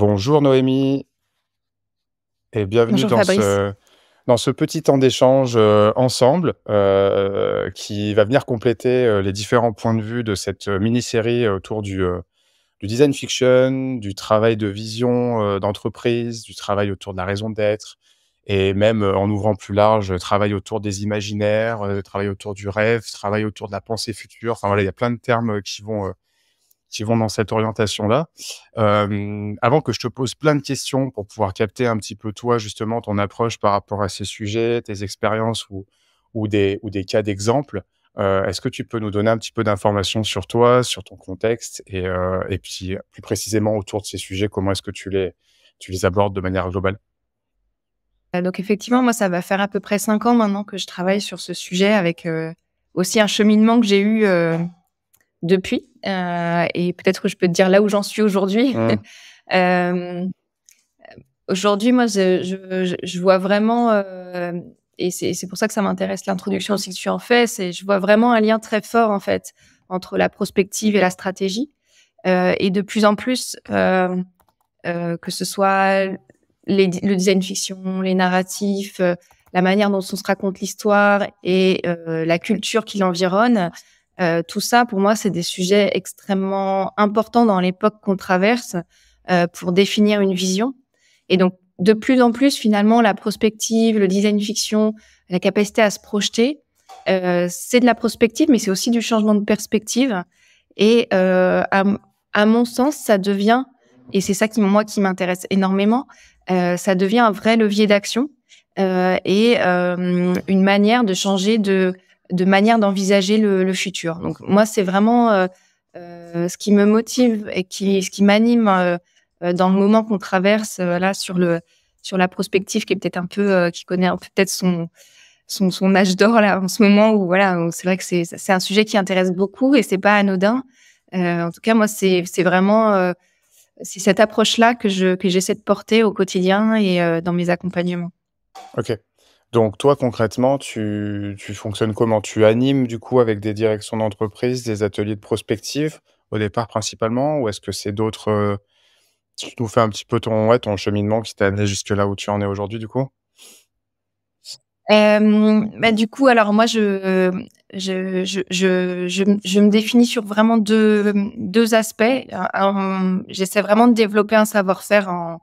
Bonjour Noémie et bienvenue dans ce, dans ce petit temps d'échange euh, ensemble euh, qui va venir compléter euh, les différents points de vue de cette mini-série autour du, design fiction, du travail de vision d'entreprise, du travail autour de la raison d'être et même en ouvrant plus large, travail autour des imaginaires, travail autour du rêve, travail autour de la pensée future. Enfin voilà, il y a plein de termes qui vont qui vont dans cette orientation-là. Euh, avant que je te pose plein de questions pour pouvoir capter un petit peu toi, justement, ton approche par rapport à ces sujets, tes expériences ou, ou, des, ou des cas d'exemple, euh, est-ce que tu peux nous donner un petit peu d'informations sur toi, sur ton contexte et, euh, et puis plus précisément autour de ces sujets, comment est-ce que tu les, tu les abordes de manière globale donc effectivement, moi, ça va faire à peu près cinq ans maintenant que je travaille sur ce sujet avec aussi un cheminement que j'ai eu depuis. Euh, et peut-être que je peux te dire là où j'en suis aujourd'hui. euh, aujourd'hui, moi, je, je, je, vois vraiment, euh, et c'est pour ça que ça m'intéresse l'introduction aussi que tu en fais, c'est je vois vraiment un lien très fort en fait entre la prospective et la stratégie. Euh, et de plus en plus, euh, euh, que ce soit le design fiction, les narratifs, la manière dont on se raconte l'histoire et la culture qui l'environne, euh, tout ça, pour moi, c'est des sujets extrêmement importants dans l'époque qu'on traverse euh, pour définir une vision. Et donc, de plus en plus, finalement, la prospective, le design fiction, la capacité à se projeter, euh, c'est de la prospective, mais c'est aussi du changement de perspective. Et à, à, mon sens, ça devient, et c'est ça qui, moi, qui m'intéresse énormément, ça devient un vrai levier d'action et une manière de changer de de manière d'envisager le, futur. Donc mhm. moi, c'est vraiment euh, euh, ce qui me motive et qui, ce qui m'anime euh, dans le moment qu'on traverse là sur le sur la prospective qui est peut-être un peu qui connaît peut-être son, son âge d'or là en ce moment où voilà c'est vrai que c'est un sujet qui intéresse beaucoup et c'est pas anodin en tout cas moi c'est c'est vraiment c'est cette approche là que je que j'essaie de porter au quotidien et dans mes accompagnements ok donc toi, concrètement, tu, fonctionnes comment? Tu animes du coup avec des directions d'entreprise, des ateliers de prospective, au départ principalement, ou est-ce que c'est d'autres... Euh, tu nous fais un petit peu ton, ton cheminement qui t'a amené jusque là où tu en es aujourd'hui du coup? Bah, du coup, alors moi, je je me définis sur vraiment deux deux aspects. j'essaie vraiment de développer un savoir-faire en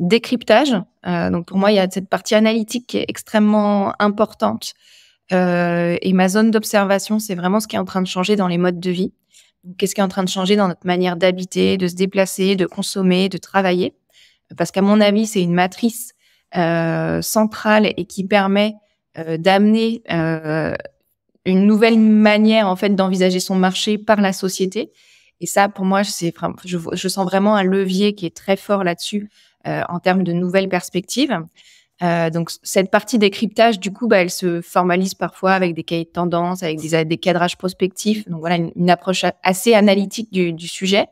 décryptage. Euh, donc pour moi, il y a cette partie analytique qui est extrêmement importante. Euh, et ma zone d'observation, c'est vraiment ce qui est en train de changer dans les modes de vie. Qu'est-ce qui est en train de changer dans notre manière d'habiter, de se déplacer, de consommer, de travailler Parce qu'à mon avis, c'est une matrice euh, centrale et qui permet d'amener une nouvelle manière en fait d'envisager son marché par la société. Et ça, pour moi, je sens vraiment un levier qui est très fort là-dessus euh, en termes de nouvelles perspectives. Euh, donc cette partie décryptage, du coup, bah, elle se formalise parfois avec des cahiers de tendance, avec des, des cadrages prospectifs. Donc voilà, une, approche assez analytique du, du sujet.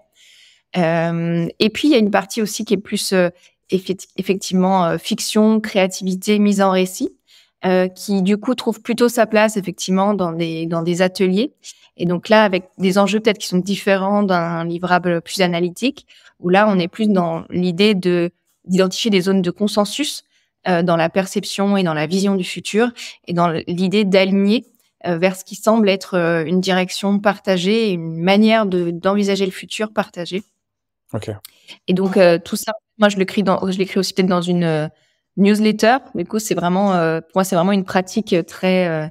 Euh, et puis il y a une partie aussi qui est plus euh, effectivement euh, fiction, créativité, mise en récit, qui du coup trouve plutôt sa place effectivement dans des dans des ateliers. Et donc là, avec des enjeux peut-être qui sont différents d'un livrable plus analytique, où là on est plus dans l'idée de d'identifier des zones de consensus euh, dans la perception et dans la vision du futur et dans l'idée d'aligner euh, vers ce qui semble être euh, une direction partagée, une manière d'envisager le futur partagé. Et donc tout ça, moi je l'écris je aussi peut-être dans une newsletter. Du coup, c'est vraiment, pour moi, c'est vraiment une pratique très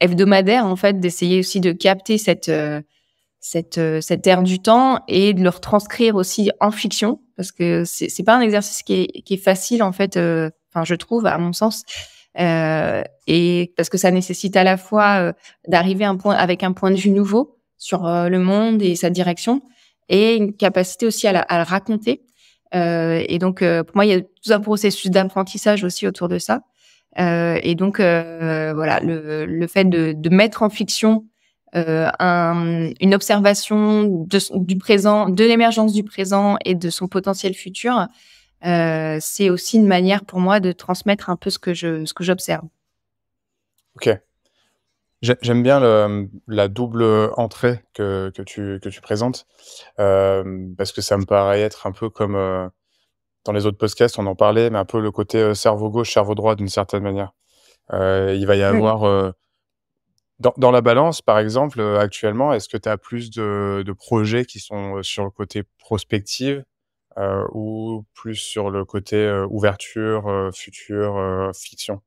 hebdomadaire en fait d'essayer aussi de capter cette cette, euh, cette ère du temps et de le retranscrire aussi en fiction parce que c'est, pas un exercice qui est, qui est facile en fait euh, enfin je trouve à mon sens euh, et parce que ça nécessite à la fois euh, d'arriver un point avec un point de vue nouveau sur le monde et sa direction et une capacité aussi à, la, à le raconter et donc pour moi il y a tout un processus d'apprentissage aussi autour de ça et donc voilà le, le fait de, de mettre en fiction euh, un, une observation de, du présent, de l'émergence du présent et de son potentiel futur, euh, c'est aussi une manière pour moi de transmettre un peu ce que je, ce que j'observe. Ok. J'aime bien la double entrée que, que, tu, que tu présentes, euh, parce que ça me paraît être un peu comme dans les autres podcasts, on en parlait, mais un peu le côté cerveau gauche, cerveau droit d'une certaine manière. il va y avoir dans, dans, la balance, par exemple, euh, actuellement, est-ce que tu as plus de, de, projets qui sont euh, sur le côté prospective euh, ou plus sur le côté euh, ouverture, euh, futur, fiction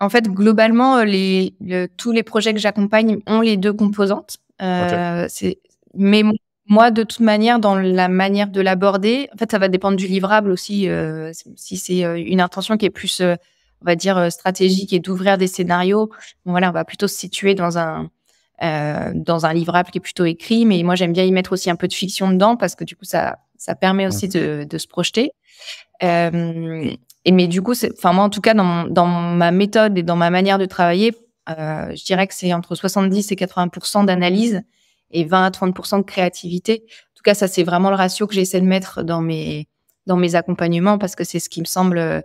En fait, globalement, les, tous les projets que j'accompagne ont les deux composantes. c'est Mais moi, de toute manière, dans la manière de l'aborder, en fait, ça va dépendre du livrable aussi. si c'est une intention qui est plus on va dire, euh, stratégique et d'ouvrir des scénarios, bon, voilà, on va plutôt se situer dans un, euh, dans un livrable qui est plutôt écrit. Mais moi, j'aime bien y mettre aussi un peu de fiction dedans parce que du coup, ça, ça permet aussi mmh. de, de se projeter. Euh, et mais du coup, enfin moi en tout cas dans, dans, ma méthode et dans ma manière de travailler, euh, je dirais que c'est entre 70 et 80 d'analyse et 20 à 30 de créativité. En tout cas, ça c'est vraiment le ratio que j'essaie de mettre dans mes dans mes accompagnements parce que c'est ce qui me semble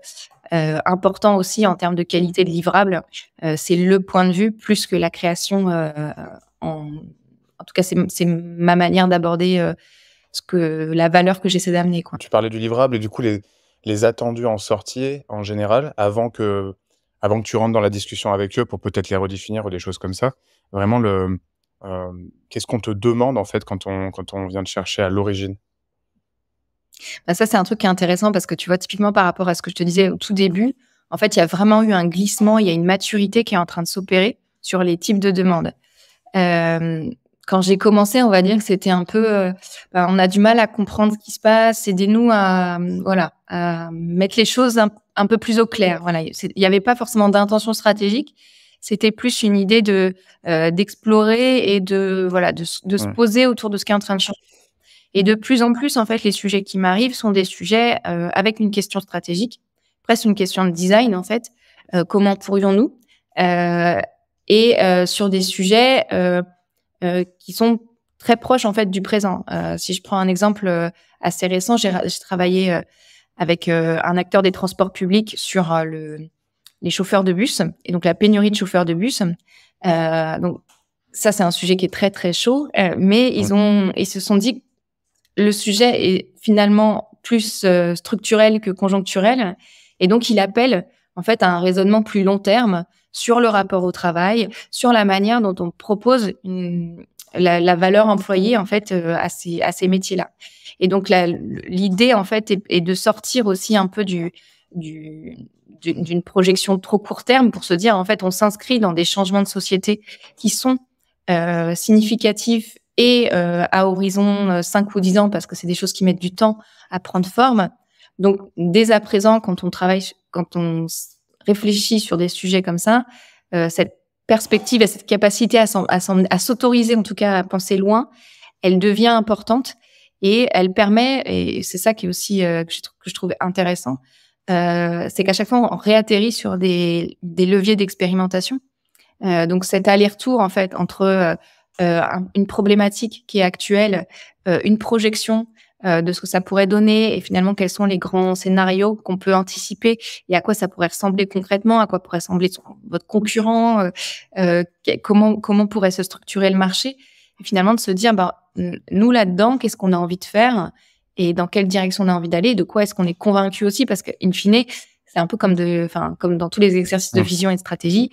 euh, important aussi en termes de qualité de livrable, euh, c'est le point de vue plus que la création. Euh, en... en, tout cas, c'est ma manière d'aborder ce que la valeur que j'essaie d'amener. Tu parlais du livrable et du coup les, les attendus en sortie en général avant que avant que tu rentres dans la discussion avec eux pour peut-être les redéfinir ou des choses comme ça. Vraiment le qu'est-ce qu'on te demande en fait quand on quand on vient te chercher à l'origine bah, ça, c'est un truc qui est intéressant parce que tu vois, typiquement par rapport à ce que je te disais au tout début, en fait, il y a vraiment eu un glissement, il y a une maturité qui est en train de s'opérer sur les types de demandes. quand j'ai commencé, on va dire que c'était un peu, euh, bah, on a du mal à comprendre ce qui se passe, aidez-nous à, voilà, mettre les choses un, peu plus au clair. Voilà, il n'y avait pas forcément d'intention stratégique, c'était plus une idée de euh, d'explorer et de voilà de, se poser autour de ce qui est en train de changer. Et de plus en plus, en fait, les sujets qui m'arrivent sont des sujets euh, avec une question stratégique, presque une question de design, en fait. Euh, comment pourrions-nous euh, Et sur des sujets qui sont très proches, en fait, du présent. si je prends un exemple assez récent, j'ai travaillé avec un acteur des transports publics sur le, les chauffeurs de bus et donc la pénurie de chauffeurs de bus. donc ça, c'est un sujet qui est très très chaud, mais ils ont, ils se sont dit le sujet est finalement plus euh, structurel que conjoncturel. Et donc, il appelle en fait à un raisonnement plus long terme sur le rapport au travail, sur la manière dont on propose la, valeur employée en fait euh, à ces, métiers-là. Et donc, l'idée en fait est, de sortir aussi un peu du, du d'une projection trop court terme pour se dire en fait on s'inscrit dans des changements de société qui sont euh, significatifs et euh, à horizon 5 euh, ou 10 ans, parce que c'est des choses qui mettent du temps à prendre forme. Donc, dès à présent, quand on travaille, quand on réfléchit sur des sujets comme ça, euh, cette perspective et cette capacité à, s'autoriser, en tout cas à penser loin, elle devient importante et elle permet, et c'est ça qui est aussi que, je, que, je, trouve intéressant, c'est qu'à chaque fois, on réatterrit sur des, des leviers d'expérimentation. donc, cet aller-retour, en fait, entre euh, une problématique qui est actuelle, euh, une projection euh, de ce que ça pourrait donner et finalement quels sont les grands scénarios qu'on peut anticiper et à quoi ça pourrait ressembler concrètement, à quoi pourrait ressembler votre concurrent, euh, comment comment pourrait se structurer le marché et finalement de se dire bah nous là-dedans qu'est-ce qu'on a envie de faire et dans quelle direction on a envie d'aller, de quoi est-ce qu'on est convaincu aussi parce que fine c'est un peu comme de enfin comme dans tous les exercices de vision et de stratégie,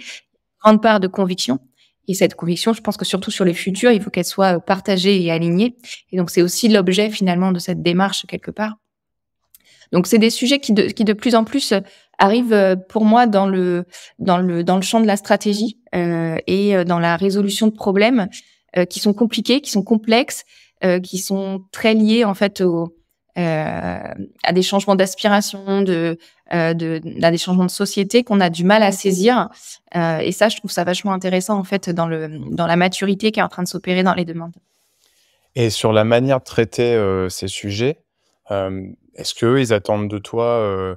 grande part de conviction et cette conviction, je pense que surtout sur les futurs, il faut qu'elle soit euh, partagée et alignée. Et donc, c'est aussi l'objet finalement de cette démarche quelque part. Donc, c'est des sujets qui de, plus en plus euh, arrivent euh, pour moi dans le dans le dans le champ de la stratégie et dans la résolution de problèmes qui sont compliqués, qui sont complexes, qui sont très liés en fait au, euh, à des changements d'aspiration, euh, à des changements de société qu'on a du mal à saisir. Euh, et ça, je trouve ça vachement intéressant en fait dans, la maturité qui est en train de s'opérer dans les demandes. Et sur la manière de traiter ces sujets, est-ce qu'eux, ils attendent de toi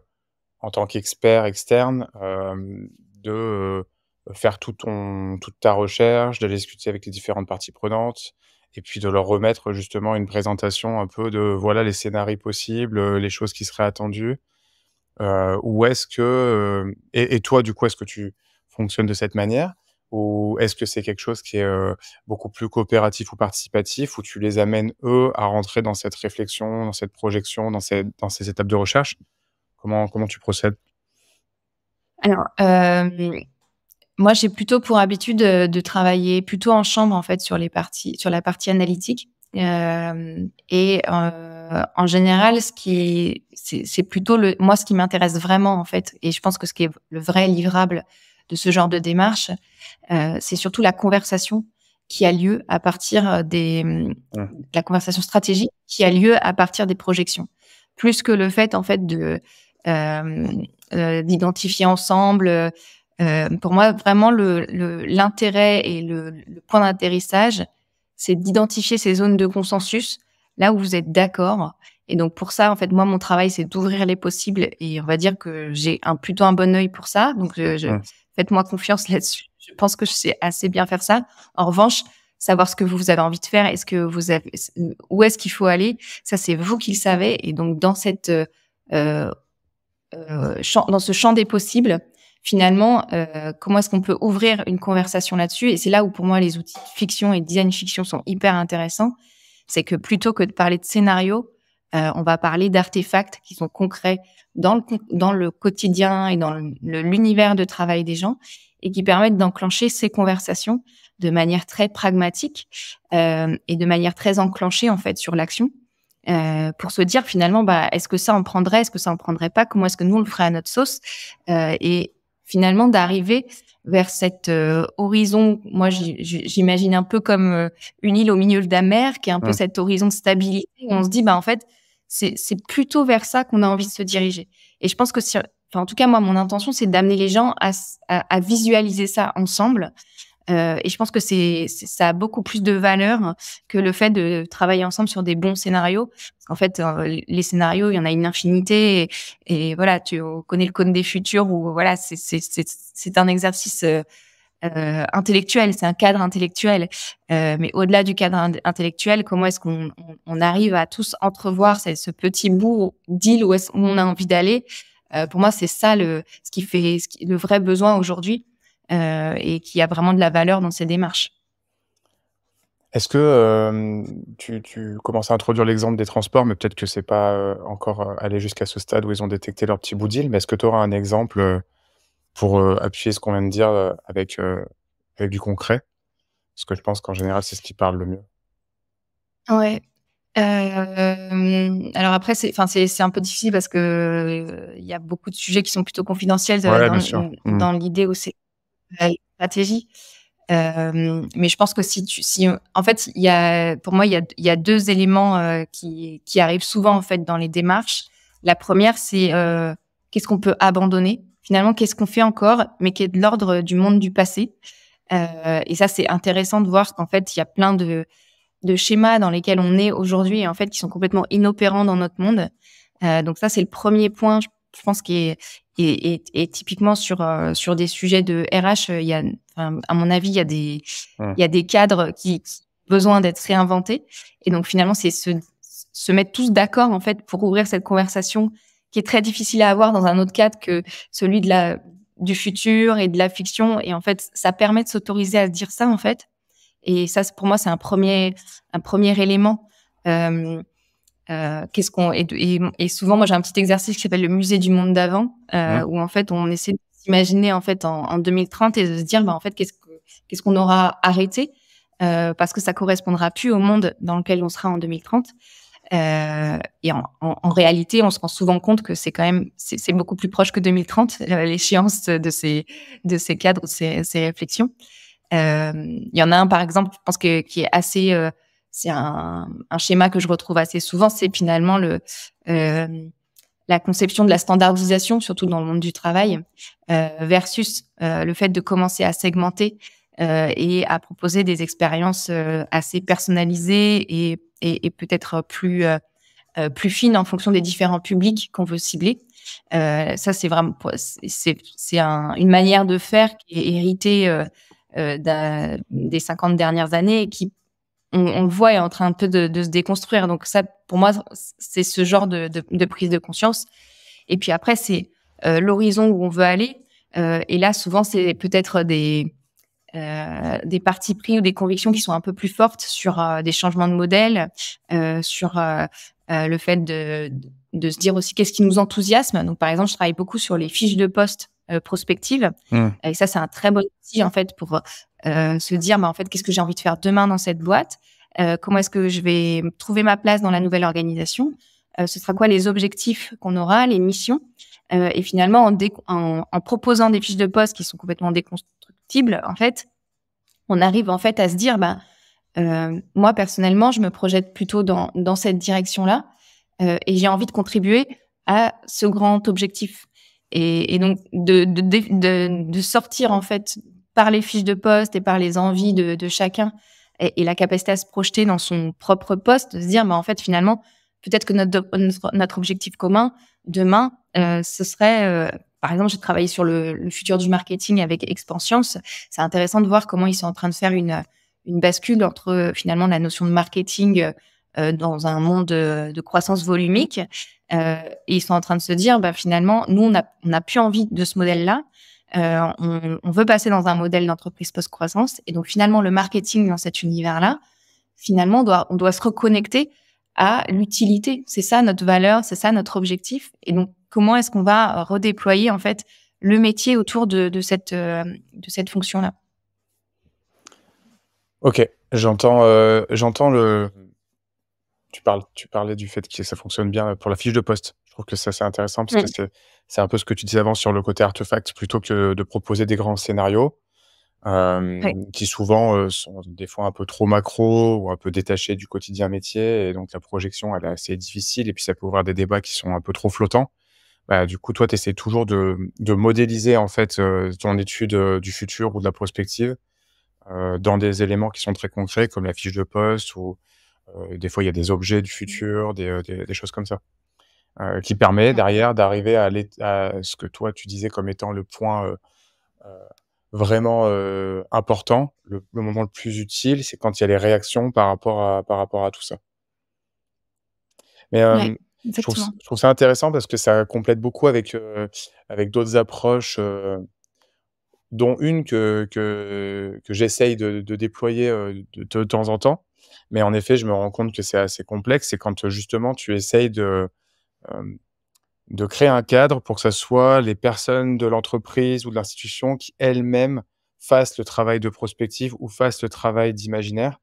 en tant qu'expert externe de faire toute ta recherche, de discuter avec les différentes parties prenantes, et puis de leur remettre justement une présentation un peu de voilà les scénarios possibles, euh, les choses qui seraient attendues. Euh, ou est-ce que euh, et, toi du coup est-ce que tu fonctionnes de cette manière ou est-ce que c'est quelque chose qui est beaucoup plus coopératif ou participatif où tu les amènes eux à rentrer dans cette réflexion, dans cette projection, dans ces, dans ces étapes de recherche Comment comment tu procèdes Alors moi, j'ai plutôt pour habitude euh, de, travailler plutôt en chambre en fait sur les parties, sur la partie analytique. Euh, et euh, en général, ce qui c'est plutôt le moi ce qui m'intéresse vraiment en fait, et je pense que ce qui est le vrai livrable de ce genre de démarche, euh, c'est surtout la conversation qui a lieu à partir euh, des la conversation stratégique qui a lieu à partir des projections, plus que le fait en fait de euh, d'identifier ensemble euh, pour moi, vraiment, l'intérêt le, l'intérêt et le, le point d'atterrissage, c'est d'identifier ces zones de consensus, là où vous êtes d'accord. Et donc pour ça, en fait, moi, mon travail, c'est d'ouvrir les possibles. Et on va dire que j'ai un, plutôt un bon œil pour ça. Donc je, faites-moi confiance là-dessus. Je pense que je sais assez bien faire ça. En revanche, savoir ce que vous avez envie de faire, est-ce que vous avez, où est-ce qu'il faut aller, ça c'est vous qui le savez. Et donc dans cette euh, euh, dans ce champ des possibles, finalement, euh, comment est-ce qu'on peut ouvrir une conversation là-dessus Et c'est là où pour moi les outils de fiction et de design fiction sont hyper intéressants. C'est que plutôt que de parler de scénario, euh, on va parler d'artefacts qui sont concrets dans le, dans le quotidien et dans l'univers de travail des gens et qui permettent d'enclencher ces conversations de manière très pragmatique euh, et de manière très enclenchée en fait sur l'action. Euh, pour se dire finalement, bah, est-ce que ça en prendrait, est-ce que ça en prendrait pas, comment est-ce que nous on le ferait à notre sauce, euh, et finalement d'arriver vers cet euh, horizon. Moi, j'imagine un peu comme euh, une île au milieu de la mer, qui est un peu cet horizon de stabilité. Où on se dit, bah en fait, c'est plutôt vers ça qu'on a envie de se diriger. Et je pense que, si, en tout cas, moi, mon intention, c'est d'amener les gens à, visualiser ça ensemble, euh, et je pense que c'est, ça a beaucoup plus de valeur que le fait de travailler ensemble sur des bons scénarios. En fait, euh, les scénarios, il y en a une infinité. Et, voilà, tu connais le cône des futurs où voilà, c'est, un exercice euh, euh, intellectuel, c'est un cadre intellectuel. Euh, mais au-delà du cadre intellectuel, comment est-ce qu'on on, arrive à tous entrevoir ce, petit bout d'île où, on a envie d'aller Pour moi, c'est ça le, ce qui fait ce qui, le vrai besoin aujourd'hui euh, et qui a vraiment de la valeur dans ces démarches. Est-ce que euh, tu, commences à introduire l'exemple des transports, mais peut-être que c'est pas euh, encore allé jusqu'à ce stade où ils ont détecté leur petit bout d'île, mais est-ce que tu auras un exemple pour appuyer ce qu'on vient de dire avec, du concret Parce que je pense qu'en général, c'est ce qui parle le mieux. Ouais. alors après, c'est, c'est, un peu difficile parce que il y a beaucoup de sujets qui sont plutôt confidentiels dans, hmm. l'idée où c'est stratégie. Euh, mais je pense que si tu, si, en fait, il y a, pour moi, il y a, y a, deux éléments euh, qui, qui arrivent souvent en fait dans les démarches. La première, c'est euh, qu'est-ce qu'on peut abandonner finalement, qu'est-ce qu'on fait encore, mais qui est de l'ordre du monde du passé. et ça, c'est intéressant de voir qu'en fait, il y a plein de, de schémas dans lesquels on est aujourd'hui et en fait qui sont complètement inopérants dans notre monde. donc ça, c'est le premier point, je je pense que est et, typiquement sur euh, sur des sujets de RH, euh, il y a, à mon avis, il y a des il y a des cadres qui, ont besoin d'être réinventés. Et donc finalement, c'est se se mettre tous d'accord en fait pour ouvrir cette conversation qui est très difficile à avoir dans un autre cadre que celui de la du futur et de la fiction. Et en fait, ça permet de s'autoriser à dire ça en fait. Et ça, pour moi, c'est un premier un premier élément. Euh, euh, qu'est-ce qu'on et, et, et, souvent moi j'ai un petit exercice qui s'appelle le musée du monde d'avant euh, où en fait on essaie de s'imaginer en fait en, en, 2030 et de se dire bah en fait qu'est-ce qu'est-ce qu'on aura arrêté euh, parce que ça correspondra plus au monde dans lequel on sera en 2030 euh, et en, en, réalité on se rend souvent compte que c'est quand même c'est beaucoup plus proche que 2030 l'échéance de ces de ces cadres ces, ces réflexions euh, il y en a un par exemple je pense que qui est assez euh, c'est un, un, schéma que je retrouve assez souvent, c'est finalement le, euh, la conception de la standardisation, surtout dans le monde du travail, euh, versus euh, le fait de commencer à segmenter euh, et à proposer des expériences euh, assez personnalisées et, et, et peut-être plus, plus fines en fonction des différents publics qu'on veut cibler. ça, c'est vraiment c'est un, une manière de faire qui est héritée des 50 dernières années et qui on, le voit, est en train un peu de, se déconstruire. Donc ça, pour moi, c'est ce genre de, prise de conscience. Et puis après, c'est euh, l'horizon où on veut aller. Euh, et là, souvent, c'est peut-être des, euh, des partis pris ou des convictions qui sont un peu plus fortes sur des changements de modèle, sur le fait de, se dire aussi qu'est-ce qui nous enthousiasme. Donc, par exemple, je travaille beaucoup sur les fiches de poste prospectives. Mmh. Et ça, c'est un très bon outil, en fait, pour euh, se dire, bah, en fait, qu'est-ce que j'ai envie de faire demain dans cette boîte euh, Comment est-ce que je vais trouver ma place dans la nouvelle organisation euh, Ce sera quoi les objectifs qu'on aura, les missions Et finalement, en, en, proposant des fiches de poste qui sont complètement déconstructibles, en fait, on arrive en fait à se dire, bah, moi personnellement, je me projette plutôt dans, dans cette direction-là et j'ai envie de contribuer à ce grand objectif. Et, donc de, de, de, de, sortir en fait par les fiches de poste et par les envies de, chacun et, la capacité à se projeter dans son propre poste, de se dire, bah, en fait, finalement, peut-être que notre, notre, objectif commun demain, euh, ce serait, euh, par exemple, j'ai travaillé sur le, futur du marketing avec expansion C'est intéressant de voir comment ils sont en train de faire une, une bascule entre finalement la notion de marketing euh, dans un monde de, croissance volumique. et ils sont en train de se dire, bah, finalement, nous, on n'a on plus envie de ce modèle-là. Euh, on, veut passer dans un modèle d'entreprise post-croissance. Et donc finalement, le marketing dans cet univers-là, finalement, on doit, se reconnecter à l'utilité. C'est ça notre valeur, c'est ça notre objectif. Et donc, comment est-ce qu'on va redéployer en fait le métier autour de, cette, euh, de cette fonction-là Ok, j'entends, euh, j'entends le. Tu, parles, parlais du fait que ça fonctionne bien pour la fiche de poste. Je trouve que ça c'est intéressant parce que mm. c'est c'est un peu ce que tu disais avant sur le côté artefact, plutôt que de proposer des grands scénarios. Euh, qui souvent euh, sont des fois un peu trop macro ou un peu détachés du quotidien métier. Et donc la projection, elle est assez difficile et puis ça peut ouvrir des débats qui sont un peu trop flottants. Bah, du coup, toi, tu essaies toujours de, modéliser en fait euh, ton étude du futur ou de la prospective dans des éléments qui sont très concrets comme la fiche de poste ou des fois il y a des objets du mmh. futur, des choses comme ça. Euh, qui permet derrière d'arriver à, ce que toi tu disais comme étant le point euh, euh, vraiment important, le, moment le plus utile, c'est quand il y a les réactions par rapport à, par rapport à tout ça. Mais je, trouve, ça intéressant parce que ça complète beaucoup avec, avec d'autres approches, dont une que, que, j'essaye de, déployer de, de, temps en temps. Mais en effet, je me rends compte que c'est assez complexe. C'est quand justement tu essayes de, euh, de créer un cadre pour que ce soit les personnes de l'entreprise ou de l'institution qui elles-mêmes fassent le travail de prospective ou fassent le travail d'imaginaire.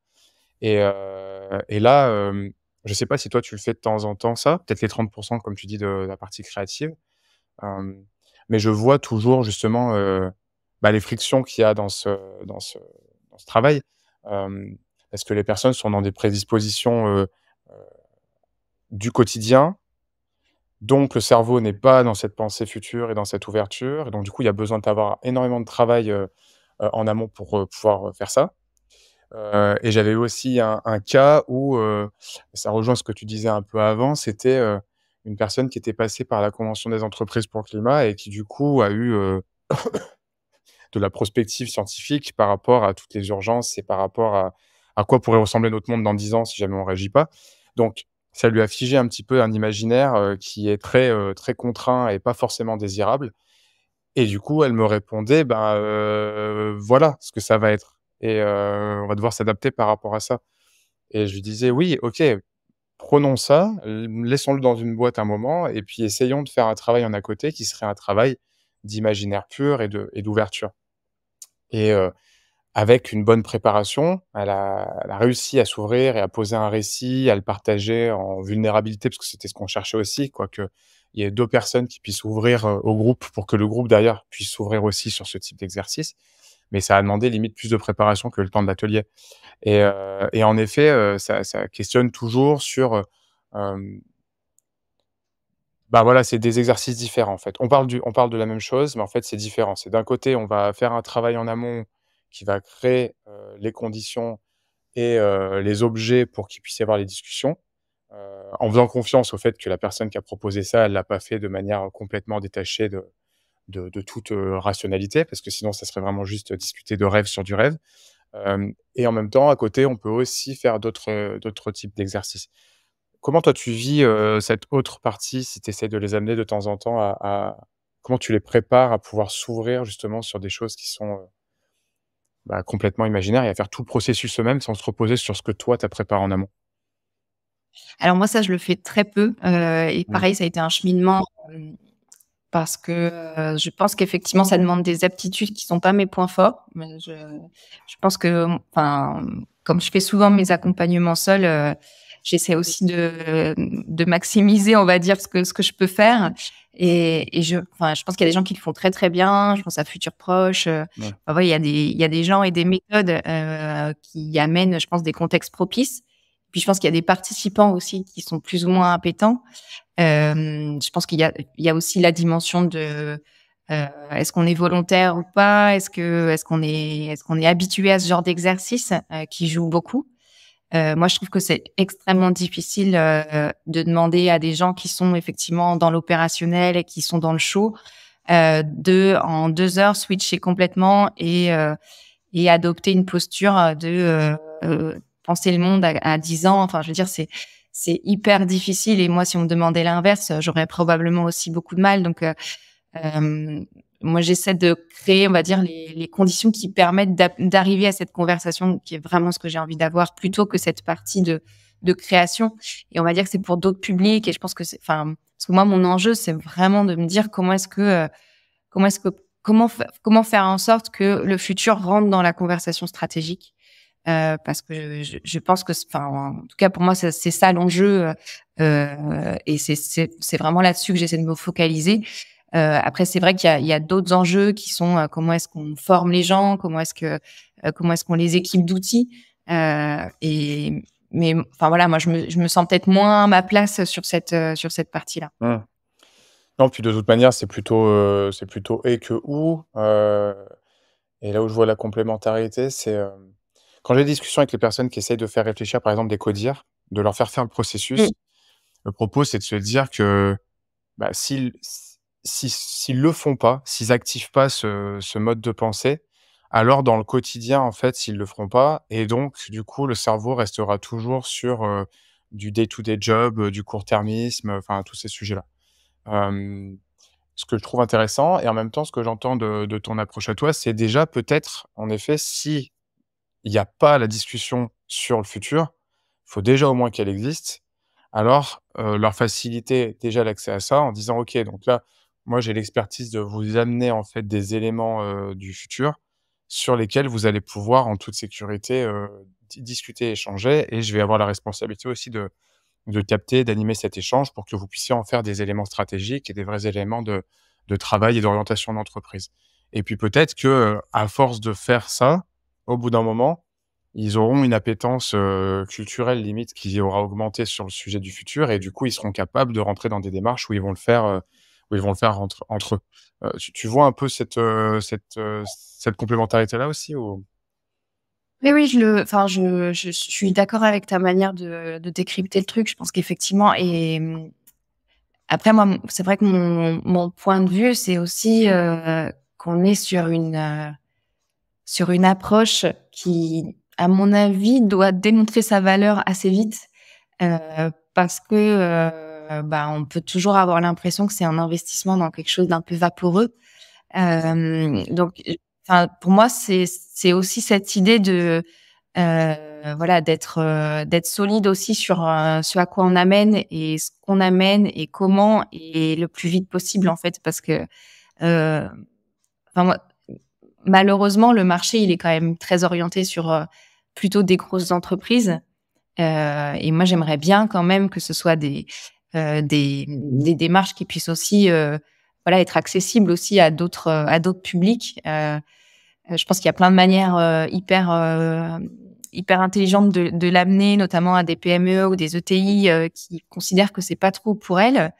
Et, euh, et, là, euh, je ne sais pas si toi tu le fais de temps en temps, ça, peut-être les 30%, comme tu dis, de, la partie créative. mais je vois toujours justement bah, les frictions qu'il y a dans ce, dans ce, dans ce travail. parce que les personnes sont dans des prédispositions du quotidien, donc, le cerveau n'est pas dans cette pensée future et dans cette ouverture. donc, du coup, il y a besoin d'avoir énormément de travail euh, euh, en amont pour euh, pouvoir faire ça. et j'avais aussi un, cas où, ça rejoint ce que tu disais un peu avant, c'était une personne qui était passée par la Convention des entreprises pour le climat et qui, du coup, a eu de la prospective scientifique par rapport à toutes les urgences et par rapport à, à quoi pourrait ressembler notre monde dans 10 ans si jamais on ne réagit pas. Donc, ça lui a figé un petit peu un imaginaire euh, qui est très, euh, très contraint et pas forcément désirable. Et du coup, elle me répondait, ben euh, voilà ce que ça va être. Et on va devoir s'adapter par rapport à ça. Et je lui disais, oui, ok, prenons ça, laissons-le dans une boîte un moment, et puis essayons de faire un travail en à côté qui serait un travail d'imaginaire pur et d'ouverture. et avec une bonne préparation, elle a, réussi à s'ouvrir et à poser un récit, à le partager en vulnérabilité, parce que c'était ce qu'on cherchait aussi, quoi, il y ait deux personnes qui puissent ouvrir euh, au groupe pour que le groupe d'ailleurs puisse s'ouvrir aussi sur ce type d'exercice. Mais ça a demandé limite plus de préparation que le temps de l'atelier. Et, euh, en effet, euh, ça, questionne toujours sur euh, bah voilà, c'est des exercices différents en fait. On parle, du, on parle de la même chose, mais en fait c'est différent. C'est d'un côté, on va faire un travail en amont qui va créer euh, les conditions et euh, les objets pour qu'il puisse y avoir les discussions, euh, en faisant confiance au fait que la personne qui a proposé ça, elle l'a pas fait de manière complètement détachée de, toute rationalité, parce que sinon, ça serait vraiment juste discuter de rêve sur du rêve. et en même temps, à côté, on peut aussi faire d'autres types d'exercices. Comment toi, tu vis cette autre partie, si tu essaies de les amener de temps en temps, à... comment tu les prépares à pouvoir s'ouvrir justement sur des choses qui sont bah, complètement imaginaire et à faire tout le processus eux-mêmes sans se reposer sur ce que toi, tu as préparé en amont Alors moi, ça, je le fais très peu. Euh, et mmh. pareil, ça a été un cheminement euh, parce que euh, je pense qu'effectivement, ça demande des aptitudes qui ne sont pas mes points forts. je, pense que, comme je fais souvent mes accompagnements seuls, j'essaie aussi de, maximiser, on va dire, ce que, ce que je peux faire. Et, et je, je pense qu'il y a des gens qui le font très très bien. Je pense à Futur Proche. Euh, il, y a des, il y a des gens et des méthodes euh, qui amènent, je pense, des contextes propices. Puis je pense qu'il y a des participants aussi qui sont plus ou moins impétents. Euh, je pense qu'il y a, il y a aussi la dimension de euh, est-ce qu'on est volontaire ou pas Est-ce que est-ce qu'on est est-ce qu'on est habitué à ce genre d'exercice qui joue beaucoup euh, moi, je trouve que c'est extrêmement difficile euh, de demander à des gens qui sont effectivement dans l'opérationnel et qui sont dans le show euh, de, en deux heures, switcher complètement et, euh, et adopter une posture de euh, euh, penser le monde à, dix ans. Enfin, je veux dire, c'est c'est hyper difficile. Et moi, si on me demandait l'inverse, j'aurais probablement aussi beaucoup de mal. Donc, moi, j'essaie de créer, on va dire, les, conditions qui permettent d'arriver à cette conversation qui est vraiment ce que j'ai envie d'avoir plutôt que cette partie de, création. Et on va dire que c'est pour d'autres publics. Et je pense que c'est, enfin, parce que moi, mon enjeu, c'est vraiment de me dire comment est-ce que, euh, comment est-ce que, comment, comment faire en sorte que le futur rentre dans la conversation stratégique. Euh, parce que je, pense que, enfin, en tout cas pour moi, c'est ça l'enjeu, euh, et c'est vraiment là-dessus que j'essaie de me focaliser. Euh, après, c'est vrai qu'il y a, d'autres enjeux qui sont euh, comment est-ce qu'on forme les gens, comment est-ce que euh, comment est-ce qu'on les équipe d'outils. et mais enfin voilà, moi je me, je me sens peut-être moins à ma place sur cette sur cette partie-là. Ah. Non, puis de toute manière, c'est plutôt c'est plutôt et que où ?» et là où je vois la complémentarité, c'est quand j'ai des discussions avec les personnes qui essayent de faire réfléchir, par exemple, des codires, de leur faire faire le processus. Mm. Le propos, c'est de se dire que bah, si s'ils le font pas, s'ils n'activent pas ce, mode de pensée, alors dans le quotidien, en fait, s'ils le feront pas. Et donc, du coup, le cerveau restera toujours sur euh, du day-to-day job, euh, du court-termisme, euh, enfin, tous ces sujets-là. ce que je trouve intéressant, et en même temps, ce que j'entends de, ton approche à toi, c'est déjà peut-être, en effet, si il n'y a pas la discussion sur le futur, il faut déjà au moins qu'elle existe. Alors, leur faciliter déjà l'accès à ça en disant, OK, donc là, moi, j'ai l'expertise de vous amener en fait des éléments euh, du futur sur lesquels vous allez pouvoir en toute sécurité euh, discuter discuter, échanger, et je vais avoir la responsabilité aussi de, de capter, d'animer cet échange pour que vous puissiez en faire des éléments stratégiques et des vrais éléments de, de travail et d'orientation d'entreprise. Et puis peut-être que euh, à force de faire ça, au bout d'un moment, ils auront une appétence culturelle limite qui aura augmenté sur le sujet du futur et du coup ils seront capables de rentrer dans des démarches où ils vont le faire ils vont le faire entre, entre eux. Euh, tu, vois un peu cette, euh, euh, cette, complémentarité-là aussi ou... Oui, je, le, je, suis d'accord avec ta manière de, décrypter le truc. Je pense qu'effectivement, et après, moi, c'est vrai que mon, point de vue, c'est aussi qu'on est sur une, sur une approche qui, à mon avis, doit démontrer sa valeur assez vite parce que euh, bah, on peut toujours avoir l'impression que c'est un investissement dans quelque chose d'un peu vaporeux. Euh, donc, pour moi, c'est aussi cette idée de euh, voilà d'être d'être solide aussi sur ce à quoi on amène et ce qu'on amène et comment et le plus vite possible en fait parce que enfin malheureusement le marché il est quand même très orienté sur plutôt des grosses entreprises et moi j'aimerais bien quand même que ce soit des euh, des, démarches qui puissent aussi euh, voilà, être accessibles aussi à d'autres euh, à d'autres publics. je pense qu'il y a plein de manières hyper hyper intelligentes de, l'amener, notamment à des PME ou des ETI qui considèrent que c'est pas trop pour elles,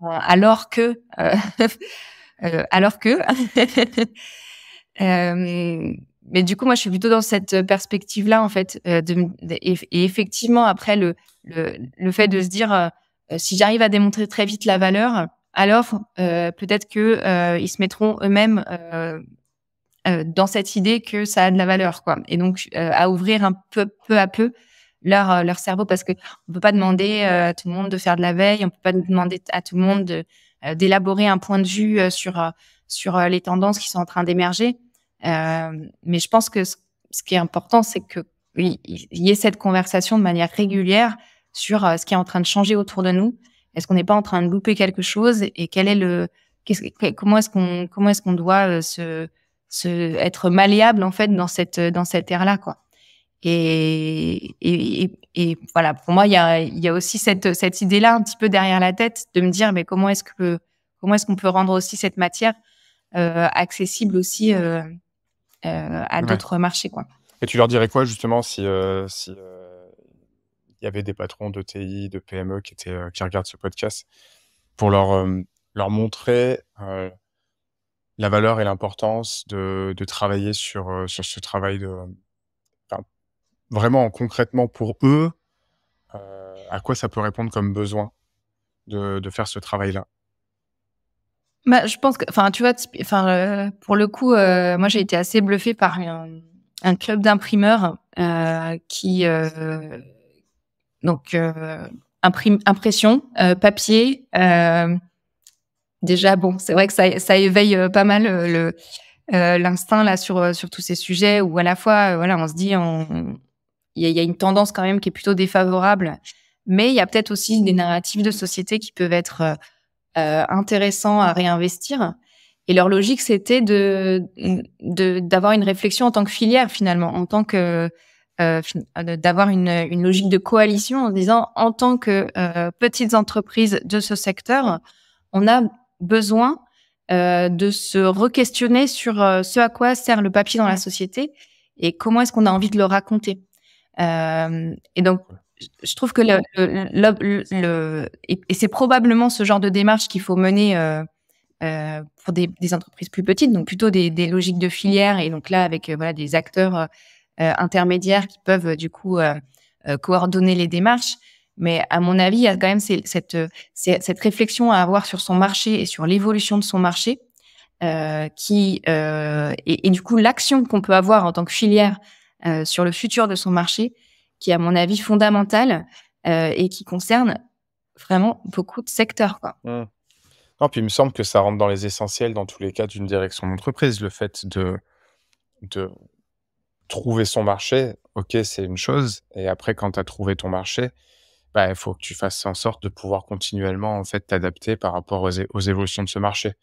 alors que, alors que. mais du coup, moi, je suis plutôt dans cette perspective-là, en fait. et, effectivement, après le, le, fait de se dire euh, si j'arrive à démontrer très vite la valeur alors euh, peut-être que euh, ils se mettront eux-mêmes dans cette idée que ça a de la valeur, quoi. Et donc à ouvrir un peu, peu à peu leur, cerveau parce que on peut pas demander à tout le monde de faire de la veille, on peut pas demander à tout le monde d'élaborer un point de vue sur sur les tendances qui sont en train d'émerger. mais je pense que ce, ce qui est important, c'est que il y ait cette conversation de manière régulière sur euh, ce qui est en train de changer autour de nous. Est-ce qu'on n'est pas en train de louper quelque chose et quel est le comment est-ce qu'on comment est-ce qu'on doit euh, se, être malléable en fait dans cette dans cette ère là quoi. Et, voilà, pour moi, il y a, aussi cette, cette idée-là un petit peu derrière la tête de me dire, mais comment est-ce que comment est-ce qu'on peut rendre aussi cette matière euh, accessible aussi à d'autres marchés, quoi. Et tu leur dirais quoi justement si, si il y avait des patrons de TI, de PME qui, étaient, euh, qui regardent ce podcast pour leur, euh, leur montrer euh, la valeur et l'importance de, de, travailler sur, sur ce travail de, vraiment concrètement pour eux, à quoi ça peut répondre comme besoin de, de faire ce travail-là. Bah, je pense que, enfin, tu vois, enfin, pour le coup, moi j'ai été assez bluffée par un, club d'imprimeurs qui donc, euh, impression, euh, papier. Euh, déjà, bon, c'est vrai que ça, éveille pas mal le l'instinct là sur sur tous ces sujets où à la fois, voilà, on se dit, il y, a une tendance quand même qui est plutôt défavorable, mais il y a peut-être aussi des narratifs de société qui peuvent être intéressants à réinvestir. Et leur logique, c'était de d'avoir une réflexion en tant que filière finalement, en tant que euh, euh, d'avoir une, logique de coalition en disant en tant que euh, petites entreprises de ce secteur, on a besoin de se re-questionner sur ce à quoi sert le papier dans la société et comment est-ce qu'on a envie de le raconter. et donc, je trouve que le, et c'est probablement ce genre de démarche qu'il faut mener. pour des, entreprises plus petites, donc plutôt des, logiques de filière et donc là avec des acteurs euh, intermédiaires qui peuvent du coup euh, euh, coordonner les démarches. Mais à mon avis, il y a quand même cette, cette réflexion à avoir sur son marché et sur l'évolution de son marché, qui et, du coup l'action qu'on peut avoir en tant que filière sur le futur de son marché, qui est à mon avis fondamentale et qui concerne vraiment beaucoup de secteurs. Mmh. puis il me semble que ça rentre dans les essentiels dans tous les cas d'une direction d'entreprise, le fait de, de trouver son marché, ok, c'est une chose. Et après, quand tu as trouvé ton marché, bah, il faut que tu fasses en sorte de pouvoir continuellement en fait t'adapter par rapport aux, évolutions de ce marché.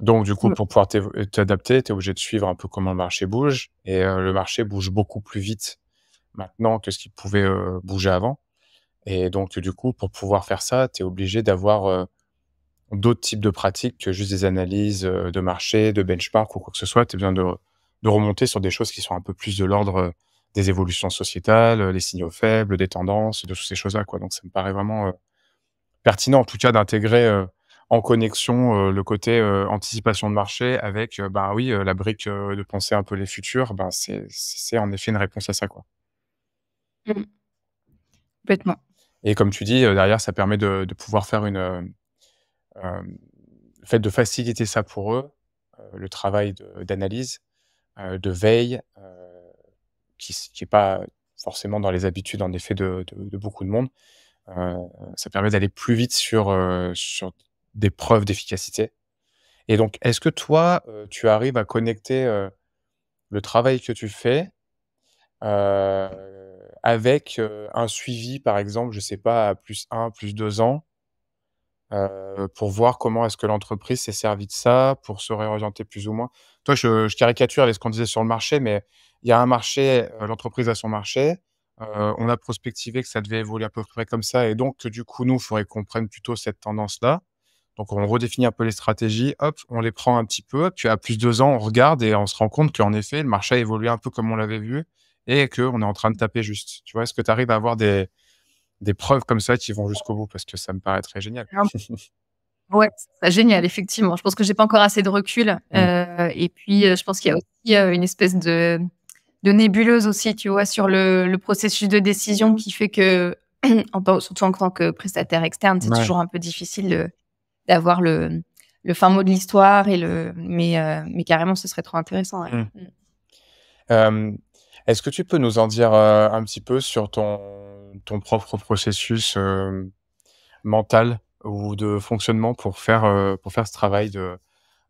Donc, du coup, mmh. pour pouvoir euh, t'adapter, tu es obligé de suivre un peu comment le marché bouge. Et euh, le marché bouge beaucoup plus vite maintenant que ce qui pouvait euh, bouger avant. Et donc, du coup, pour pouvoir faire ça, tu es obligé d'avoir d'autres types de pratiques que juste des analyses de marché, de benchmark ou quoi que ce soit. Tu as besoin de de remonter sur des choses qui sont un peu plus de l'ordre euh, des évolutions sociétales, euh, les signaux faibles, des tendances, de toutes ces choses-là. Quoi. Donc ça me paraît vraiment euh, pertinent, en tout cas, d'intégrer en connexion le côté anticipation de marché avec, ben oui, la brique de penser un peu les futurs. Ben c'est, en effet une réponse à ça, quoi. Mmh. Et comme tu dis, derrière, ça permet de, pouvoir faire une le fait de faciliter ça pour eux, le travail d'analyse euh, de veille, euh, qui n'est pas forcément dans les habitudes en effet de, beaucoup de monde. Euh, ça permet d'aller plus vite sur, sur des preuves d'efficacité. Et donc, est-ce que toi, tu arrives à connecter le travail que tu fais avec un suivi, par exemple, je sais pas, à plus un plus deux ans, euh, pour voir comment est-ce que l'entreprise s'est servie de ça pour se réorienter plus ou moins. Toi, je, caricature avec ce qu'on disait sur le marché, mais il y a un marché, euh, l'entreprise a son marché. Euh, on a prospectivé que ça devait évoluer à peu près comme ça, et donc du coup, nous, il faudrait qu'on prenne plutôt cette tendance-là. Donc, on redéfinit un peu les stratégies, hop, on les prend un petit peu, puis à plus de deux ans, on regarde et on se rend compte qu'en effet, le marché a évolué un peu comme on l'avait vu et qu'on est en train de taper juste. Tu vois, est-ce que tu arrives à avoir des, des preuves comme ça qui vont jusqu'au bout parce que ça me paraît très génial. Ouais, c'est génial, effectivement. Je pense que j'ai pas encore assez de recul. Mm. Euh, et puis, euh, je pense qu'il y a aussi euh, une espèce de, de nébuleuse aussi, tu vois, sur le, le processus de décision qui fait que, surtout en tant que prestataire externe, c'est toujours un peu difficile d'avoir le, le fin mot de l'histoire et le, mais, mais carrément, ce serait trop intéressant. Mm. Mm. Est-ce que tu peux nous en dire un petit peu sur ton ton propre processus euh, mental ou de fonctionnement pour faire, euh, pour faire ce travail de...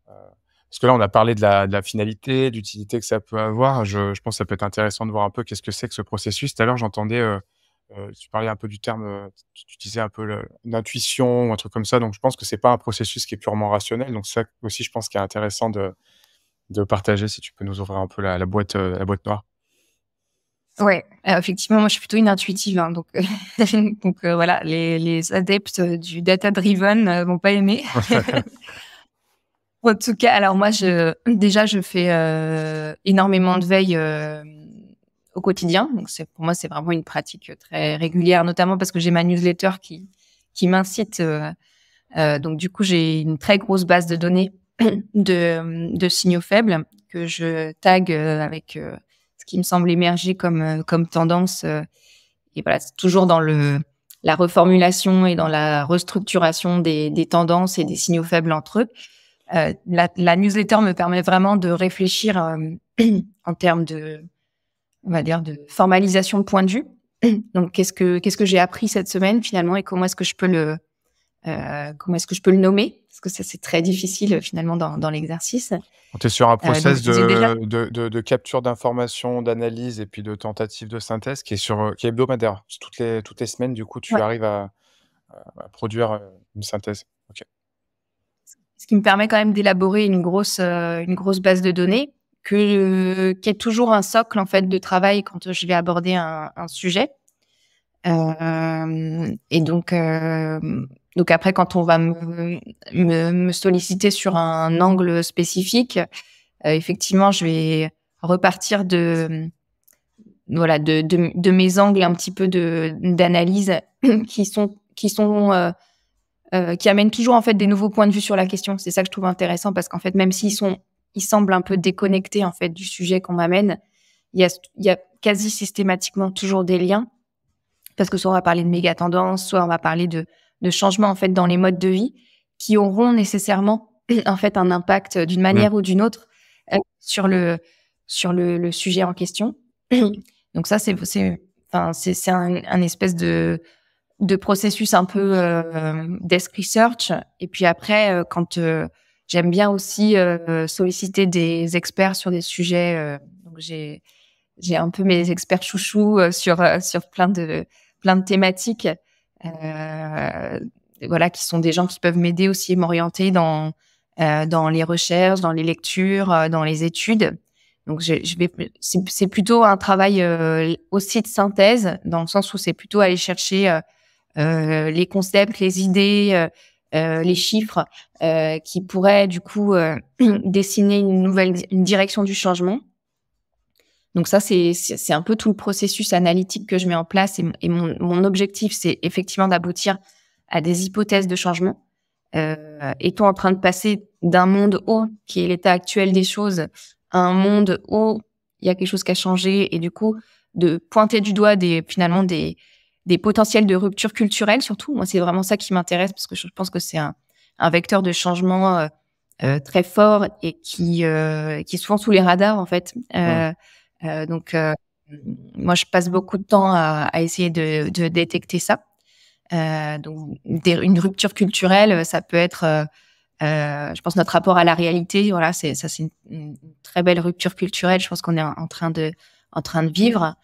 Euh, parce que là, on a parlé de la, finalité, d'utilité que ça peut avoir. Je, pense que ça peut être intéressant de voir un peu qu'est-ce que c'est que ce processus. Tout à l'heure, j'entendais, tu parlais un peu du terme, tu disais un peu l'intuition ou un truc comme ça. Donc, je pense que c'est pas un processus qui est purement rationnel. Donc, ça aussi, je pense qu'il est intéressant de, de partager si tu peux nous ouvrir un peu la boîte, la boîte noire. Ouais, euh, effectivement, moi je suis plutôt une intuitive, hein, donc euh, donc euh, voilà, les, adeptes du data driven vont pas aimer. en tout cas, alors moi je déjà je fais énormément de veille au quotidien, donc c'est pour moi c'est vraiment une pratique très régulière, notamment parce que j'ai ma newsletter qui qui m'incite. donc du coup j'ai une très grosse base de données de, de signaux faibles que je tag avec qui me semble émerger comme, euh, comme tendance. Euh, et voilà, c'est toujours dans le, la reformulation et dans la restructuration des, des tendances et des signaux faibles entre eux. Euh, la, newsletter me permet vraiment de réfléchir en termes de, on va dire, de formalisation de point de vue. Donc, qu'est-ce que qu'est-ce que j'ai appris cette semaine finalement et comment est-ce que je peux le comment est-ce que je peux le nommer parce que ça, c'est très difficile finalement dans, l'exercice. Tu es sur un euh, process de, capture d'informations, d'analyse et puis de tentative de synthèse qui est, sur, qui est hebdomadaire. Toutes les, toutes les semaines, du coup, tu arrives à, produire euh, une synthèse. Ce qui me permet quand même d'élaborer une grosse, euh, une grosse base de données que qui est toujours un socle en fait de travail quand je vais aborder un, sujet. et donc, donc après, quand on va me, me, solliciter sur un angle spécifique, euh, effectivement, je vais repartir de voilà de, de, mes angles un petit peu de d'analyse qui sont qui sont euh, euh, qui amènent toujours en fait des nouveaux points de vue sur la question. C'est ça que je trouve intéressant parce qu'en fait, même s'ils sont ils semblent un peu déconnectés en fait du sujet qu'on m'amène, il y a, y a quasi systématiquement toujours des liens parce que soit on va parler de méga tendance, soit on va parler de de changements en fait dans les modes de vie qui auront nécessairement en fait un impact d'une manière ou d'une autre euh, sur le sur le, le sujet en question. Donc ça c'est c'est enfin c'est c'est un, espèce de de processus un peu euh, desk research et puis après euh, quand euh, j'aime bien aussi solliciter des experts sur des sujets donc j'ai j'ai un peu mes experts chouchous sur sur plein de plein de thématiques euh, voilà, qui sont des gens qui peuvent m'aider aussi et m'orienter dans, euh, dans les recherches, dans les lectures, euh, dans les études. Donc, je, vais, c'est plutôt un travail aussi de synthèse, dans le sens où c'est plutôt aller chercher les concepts, les idées, les chiffres qui pourraient du coup dessiner une nouvelle une direction du changement. Donc ça, c'est un peu tout le processus analytique que je mets en place. Et, mon, objectif, c'est effectivement d'aboutir à des hypothèses de changement. Euh, en train de passer d'un monde haut, qui est l'état actuel des choses, à un monde haut, il y a quelque chose qui a changé, et du coup, de pointer du doigt des, finalement des, des potentiels de rupture culturelle, surtout. Moi, c'est vraiment ça qui m'intéresse, parce que je pense que c'est un, vecteur de changement euh, euh, très fort et qui, euh, qui est souvent sous les radars, en fait. Euh, donc, euh, moi, je passe beaucoup de temps à, à essayer de, de, détecter ça. Euh, donc, une rupture culturelle, ça peut être, euh, je pense, notre rapport à la réalité. Voilà, c'est ça, c'est une, très belle rupture culturelle. Je pense qu'on est en, train de, en train de vivre.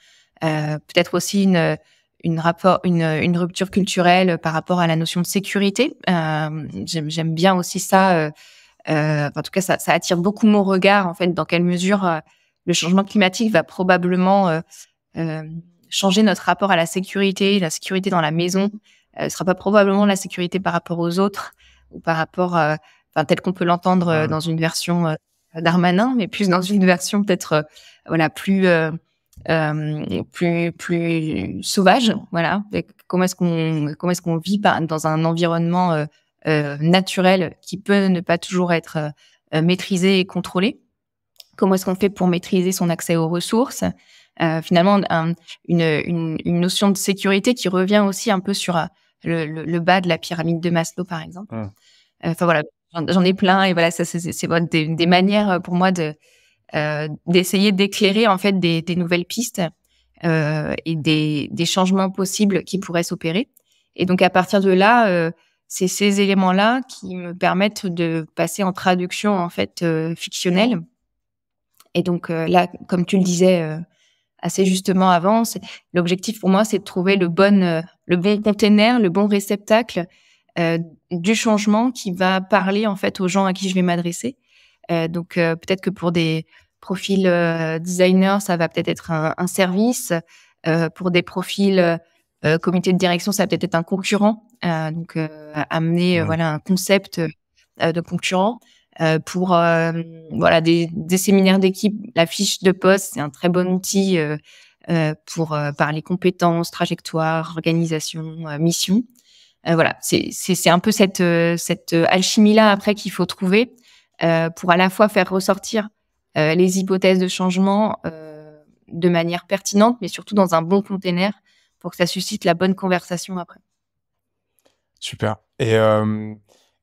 Peut-être aussi une, une rapport, une, une, rupture culturelle par rapport à la notion de sécurité. J'aime bien aussi ça. en tout cas, ça, ça, attire beaucoup mon regard en fait. Dans quelle mesure le changement climatique va probablement euh, euh, changer notre rapport à la sécurité, la sécurité dans la maison ne euh, sera pas probablement la sécurité par rapport aux autres ou par rapport, tel qu'on peut l'entendre ah. dans une version d'Armanin, mais plus dans une version peut-être voilà plus plus plus sauvage, voilà. comment est-ce qu'on comment est-ce qu'on vit dans un environnement naturel qui peut ne pas toujours être maîtrisé et contrôlé Comment est-ce qu'on fait pour maîtriser son accès aux ressources euh, Finalement, une, notion de sécurité qui revient aussi un peu sur euh, le, bas de la pyramide de Maslow, par exemple. Mmh. Euh, enfin voilà, j'en ai plein et voilà, ça c'est des, manières pour moi de d'essayer d'éclairer en fait des, nouvelles pistes et des, des, changements possibles qui pourraient s'opérer. Et donc à partir de là, c'est ces éléments-là qui me permettent de passer en traduction en fait fictionnelle et donc euh, là, comme tu le disais euh, assez justement avant, l'objectif pour moi, c'est de trouver le bon, euh, le bon container, le bon réceptacle du changement qui va parler en fait aux gens à qui je vais m'adresser. donc peut-être que pour des profils designers, ça va peut-être être un, service. pour des profils comité de direction, ça va peut-être être un concurrent. donc amener voilà un concept de concurrent. Euh, pour euh, voilà des, séminaires d'équipe. La fiche de poste, c'est un très bon outil euh, pour parler compétences, trajectoires, organisation, mission. voilà, c'est un peu cette, cette alchimie-là après qu'il faut trouver pour à la fois faire ressortir les hypothèses de changement de manière pertinente, mais surtout dans un bon conteneur pour que ça suscite la bonne conversation après. Super. Et euh,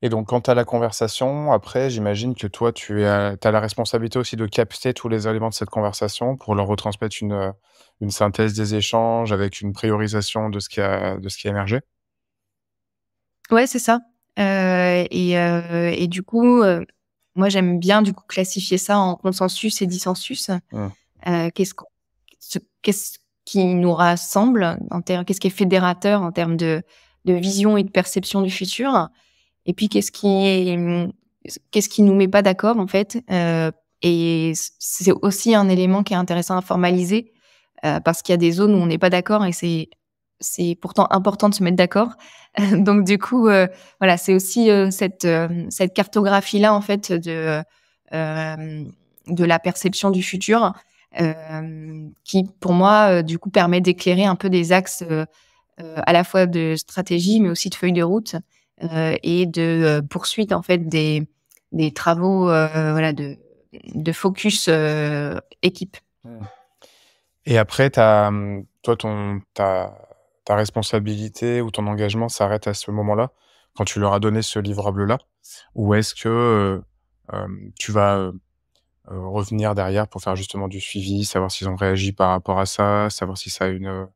et donc, quant à la conversation, après, j'imagine que toi, tu euh, as la responsabilité aussi de capter tous les éléments de cette conversation pour leur retransmettre euh, une, synthèse des échanges avec une priorisation de ce qui a, de ce qui a émergé. Ouais, c'est ça. Euh, et, du coup, moi, j'aime bien du coup classifier ça en consensus et dissensus. Mmh. qu'est-ce, qui nous rassemble, qu'est-ce qui est fédérateur en termes de vision et de perception du futur et puis, qu'est-ce qui, qu'est-ce qui nous met pas d'accord, en fait euh, Et c'est aussi un élément qui est intéressant à formaliser, euh, parce qu'il y a des zones où on n'est pas d'accord et c'est c'est pourtant important de se mettre d'accord. Donc du coup, euh, voilà, c'est aussi cette cette cartographie là en fait de de la perception du futur qui pour moi du coup permet d'éclairer un peu des axes à la fois de stratégie mais aussi de feuille de route euh, et de euh, poursuite en fait des, des travaux euh, voilà, de, de focus équipe. Et après, as, hum, toi, ton, ta, ta responsabilité ou ton engagement s'arrête à ce moment-là, quand tu leur as donné ce livrable-là Ou est-ce que hum, tu vas revenir derrière pour faire justement du suivi, savoir s'ils ont réagi par rapport à ça, savoir si ça a une,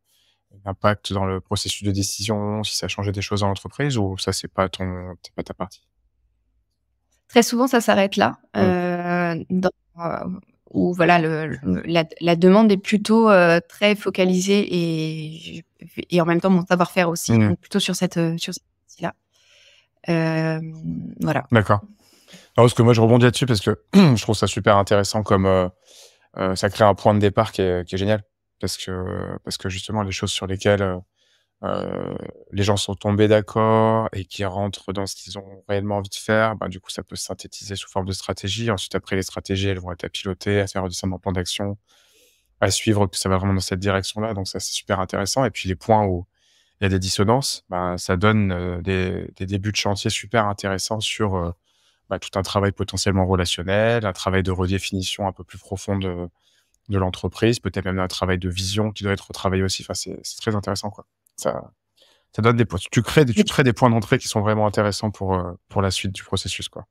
impact dans le processus de décision, si ça a changé des choses dans l'entreprise ou ça, c'est pas ton, pas ta partie. Très souvent, ça s'arrête là. Mmh. Euh, euh, voilà, le, la, demande est plutôt euh, très focalisée et, et en même temps mon savoir-faire aussi, mmh. plutôt sur cette sur là. voilà. D'accord. Alors, que moi je rebondis là-dessus parce que je trouve ça super intéressant comme ça crée un point de départ qui est génial parce que parce que justement les choses sur lesquelles euh, euh, les gens sont tombés d'accord et qui rentrent dans ce qu'ils ont réellement envie de faire, ben, du coup, ça peut se synthétiser sous forme de stratégie. Ensuite, après, les stratégies, elles vont être à piloter, à faire du un plan d'action, à suivre que ça va vraiment dans cette direction-là. Donc, ça, c'est super intéressant. Et puis, les points où il y a des dissonances, ben, ça donne euh, des, des, débuts de chantier super intéressants sur ben, tout un travail potentiellement relationnel, un travail de redéfinition un peu plus profonde de l'entreprise, peut-être même un travail de vision qui doit être retravaillé aussi. Enfin, c'est très intéressant, quoi. Ça, ça donne des points. Tu crées des, tu des points d'entrée qui sont vraiment intéressants pour, euh, pour la suite du processus, quoi.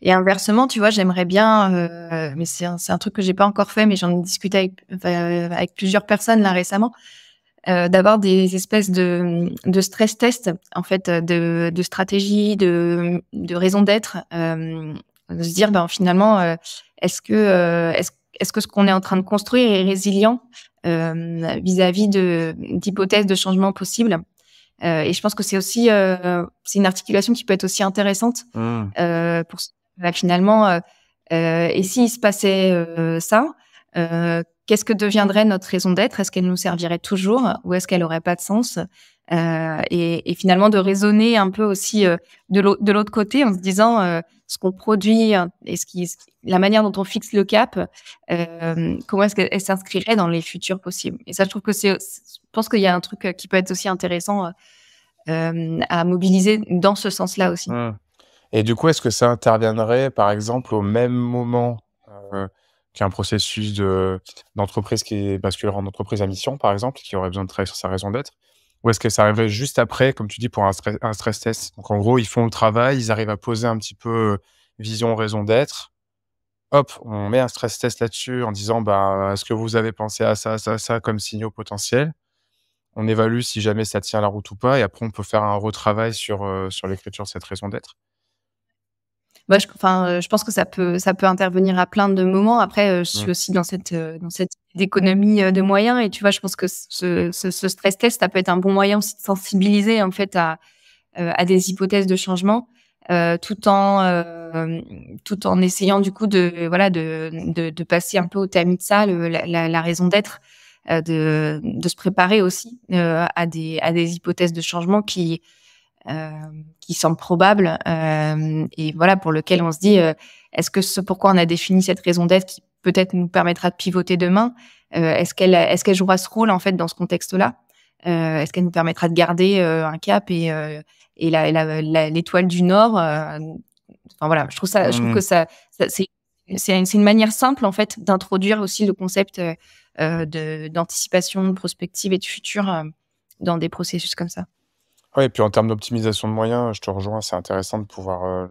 Et inversement, tu vois, j'aimerais bien, euh, mais c'est un, truc que j'ai pas encore fait, mais j'en ai discuté avec, euh, plusieurs personnes là récemment, d'avoir des espèces de, stress tests, en fait, de, de stratégie, de, de raison d'être, de se dire, ben, finalement, est-ce que, euh, est-ce, est-ce que ce qu'on est en train de construire est résilient euh, vis-à-vis de, d'hypothèses de changement possibles euh, Et je pense que c'est aussi c'est une articulation qui peut être aussi intéressante mmh. pour bah, finalement. et s'il se passait ça, qu'est-ce que deviendrait notre raison d'être Est-ce qu'elle nous servirait toujours ou est-ce qu'elle aurait pas de sens et, finalement de raisonner un peu aussi de l'autre côté en se disant ce qu'on produit et ce qui, la manière dont on fixe le cap, euh, comment est-ce qu'elle s'inscrirait dans les futurs possibles. Et ça, je trouve que c'est, je pense qu'il y a un truc euh, qui peut être aussi intéressant euh, à mobiliser dans ce sens-là aussi. Ah. Et du coup, est-ce que ça interviendrait, par exemple, au même moment qu'un processus de, d'entreprise qui basculera en entreprise à mission, par exemple, qui aurait besoin de travailler sur sa raison d'être ou est-ce que ça arriverait juste après, comme tu dis, pour un stress test Donc en gros, ils font le travail, ils arrivent à poser un petit peu vision, raison d'être, hop, on met un stress test là-dessus en disant bah, est-ce que vous avez pensé à ça, ça, ça comme signaux potentiels On évalue si jamais ça tient la route ou pas, et après on peut faire un retravail sur, euh, sur l'écriture de cette raison d'être. Bah, je, enfin, euh, je pense que ça peut, ça peut intervenir à plein de moments. Après, euh, je suis mmh. aussi dans cette, dans cette économie de moyens, et tu vois, je pense que ce, stress test, ça peut être un bon moyen aussi de sensibiliser en fait à des hypothèses de changement. Euh, tout en euh, tout en essayant du coup de voilà de, de, passer un peu au tamis de ça la, raison d'être euh, de, de se préparer aussi à des à des hypothèses de changement qui qui semblent probables et voilà pour lequel on se dit est-ce que ce pourquoi on a défini cette raison d'être qui peut-être nous permettra de pivoter demain est-ce qu'elle est-ce qu'elle jouera ce rôle en fait dans ce contexte là est-ce qu'elle nous permettra de garder un cap et et l'étoile du Nord. Euh, enfin voilà, je trouve ça, je trouve mm. que ça, c'est une, manière simple en fait d'introduire aussi le concept euh, euh d'anticipation, de, prospective et de futur euh, dans des processus comme ça. Oui, et puis en termes d'optimisation de moyens, je te rejoins, c'est intéressant de pouvoir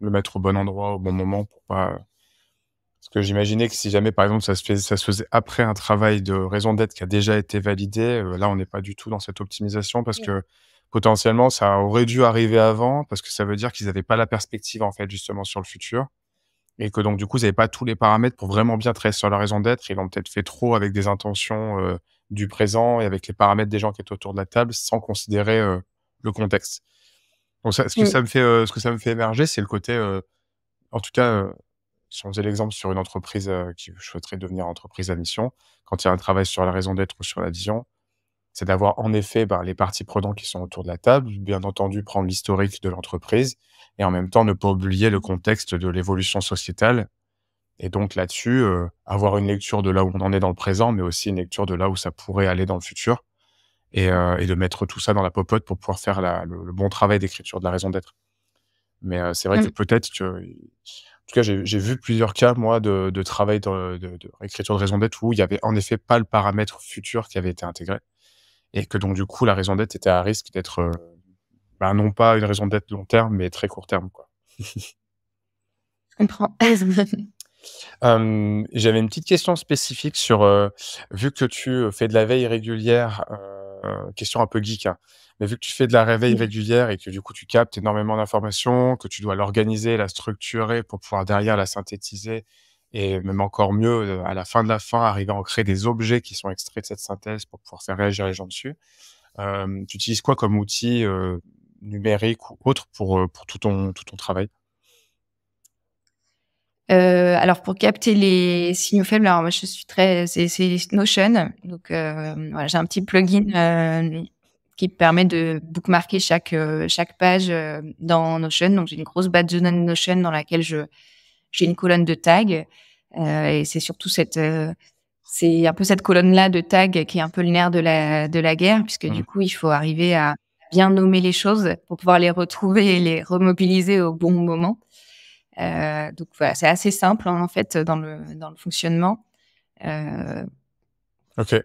le mettre au bon endroit, au bon moment, pour pas. Parce que j'imaginais que si jamais, par exemple, ça se, faisait, ça se faisait après un travail de raison d'être qui a déjà été validé, là, on n'est pas du tout dans cette optimisation parce mm. que potentiellement, ça aurait dû arriver avant parce que ça veut dire qu'ils n'avaient pas la perspective, en fait, justement, sur le futur. Et que donc, du coup, ils n'avaient pas tous les paramètres pour vraiment bien traiter sur la raison d'être. Ils l'ont peut-être fait trop avec des intentions euh, du présent et avec les paramètres des gens qui étaient autour de la table sans considérer euh, le contexte. Donc, ce, que mm. ça me fait, euh, ce que ça me fait émerger, c'est le côté, en tout cas, si on faisait l'exemple sur une entreprise qui souhaiterait devenir entreprise à mission, quand il y a un travail sur la raison d'être ou sur la vision, c'est d'avoir en effet ben, les parties prenantes qui sont autour de la table, bien entendu prendre l'historique de l'entreprise et en même temps ne pas oublier le contexte de l'évolution sociétale. Et donc là-dessus, euh, avoir une lecture de là où on en est dans le présent, mais aussi une lecture de là où ça pourrait aller dans le futur, et, euh, de mettre tout ça dans la popote pour pouvoir faire le, bon travail d'écriture de la raison d'être. Mais euh, c'est vrai que mmh. peut-être que... En tout cas, j'ai vu plusieurs cas, moi, de, travail de, de, de raison d'être où il n'y avait en effet pas le paramètre futur qui avait été intégré et que donc du coup la raison d'être était à risque d'être euh, bah, non pas une raison d'être long terme mais très court terme quoi. Je comprends. J'avais une petite question spécifique sur euh, vu que tu euh, fais de la veille régulière, question un peu geek, hein, mais vu que tu fais de la veille régulière et que du coup tu captes énormément d'informations, que tu dois l'organiser, la structurer pour pouvoir derrière la synthétiser et même encore mieux, euh, à la fin de la fin, arriver à en créer des objets qui sont extraits de cette synthèse pour pouvoir faire réagir les gens dessus. Euh, tu utilises quoi comme outil euh, numérique ou autre pour, pour tout, ton, tout ton travail alors pour capter les signaux faibles, alors moi je suis très, c'est Notion, donc voilà, j'ai un petit plugin qui permet de bookmarker chaque chaque page dans Notion. Donc j'ai une grosse base de Notion dans laquelle je j'ai une colonne de tags euh, et c'est surtout cette euh, c'est un peu cette colonne là de tags qui est un peu le nerf de la de la guerre puisque mmh. du coup il faut arriver à bien nommer les choses pour pouvoir les retrouver et les remobiliser au bon moment. Euh, donc voilà, c'est assez simple hein, en fait dans le, dans le fonctionnement. Ok.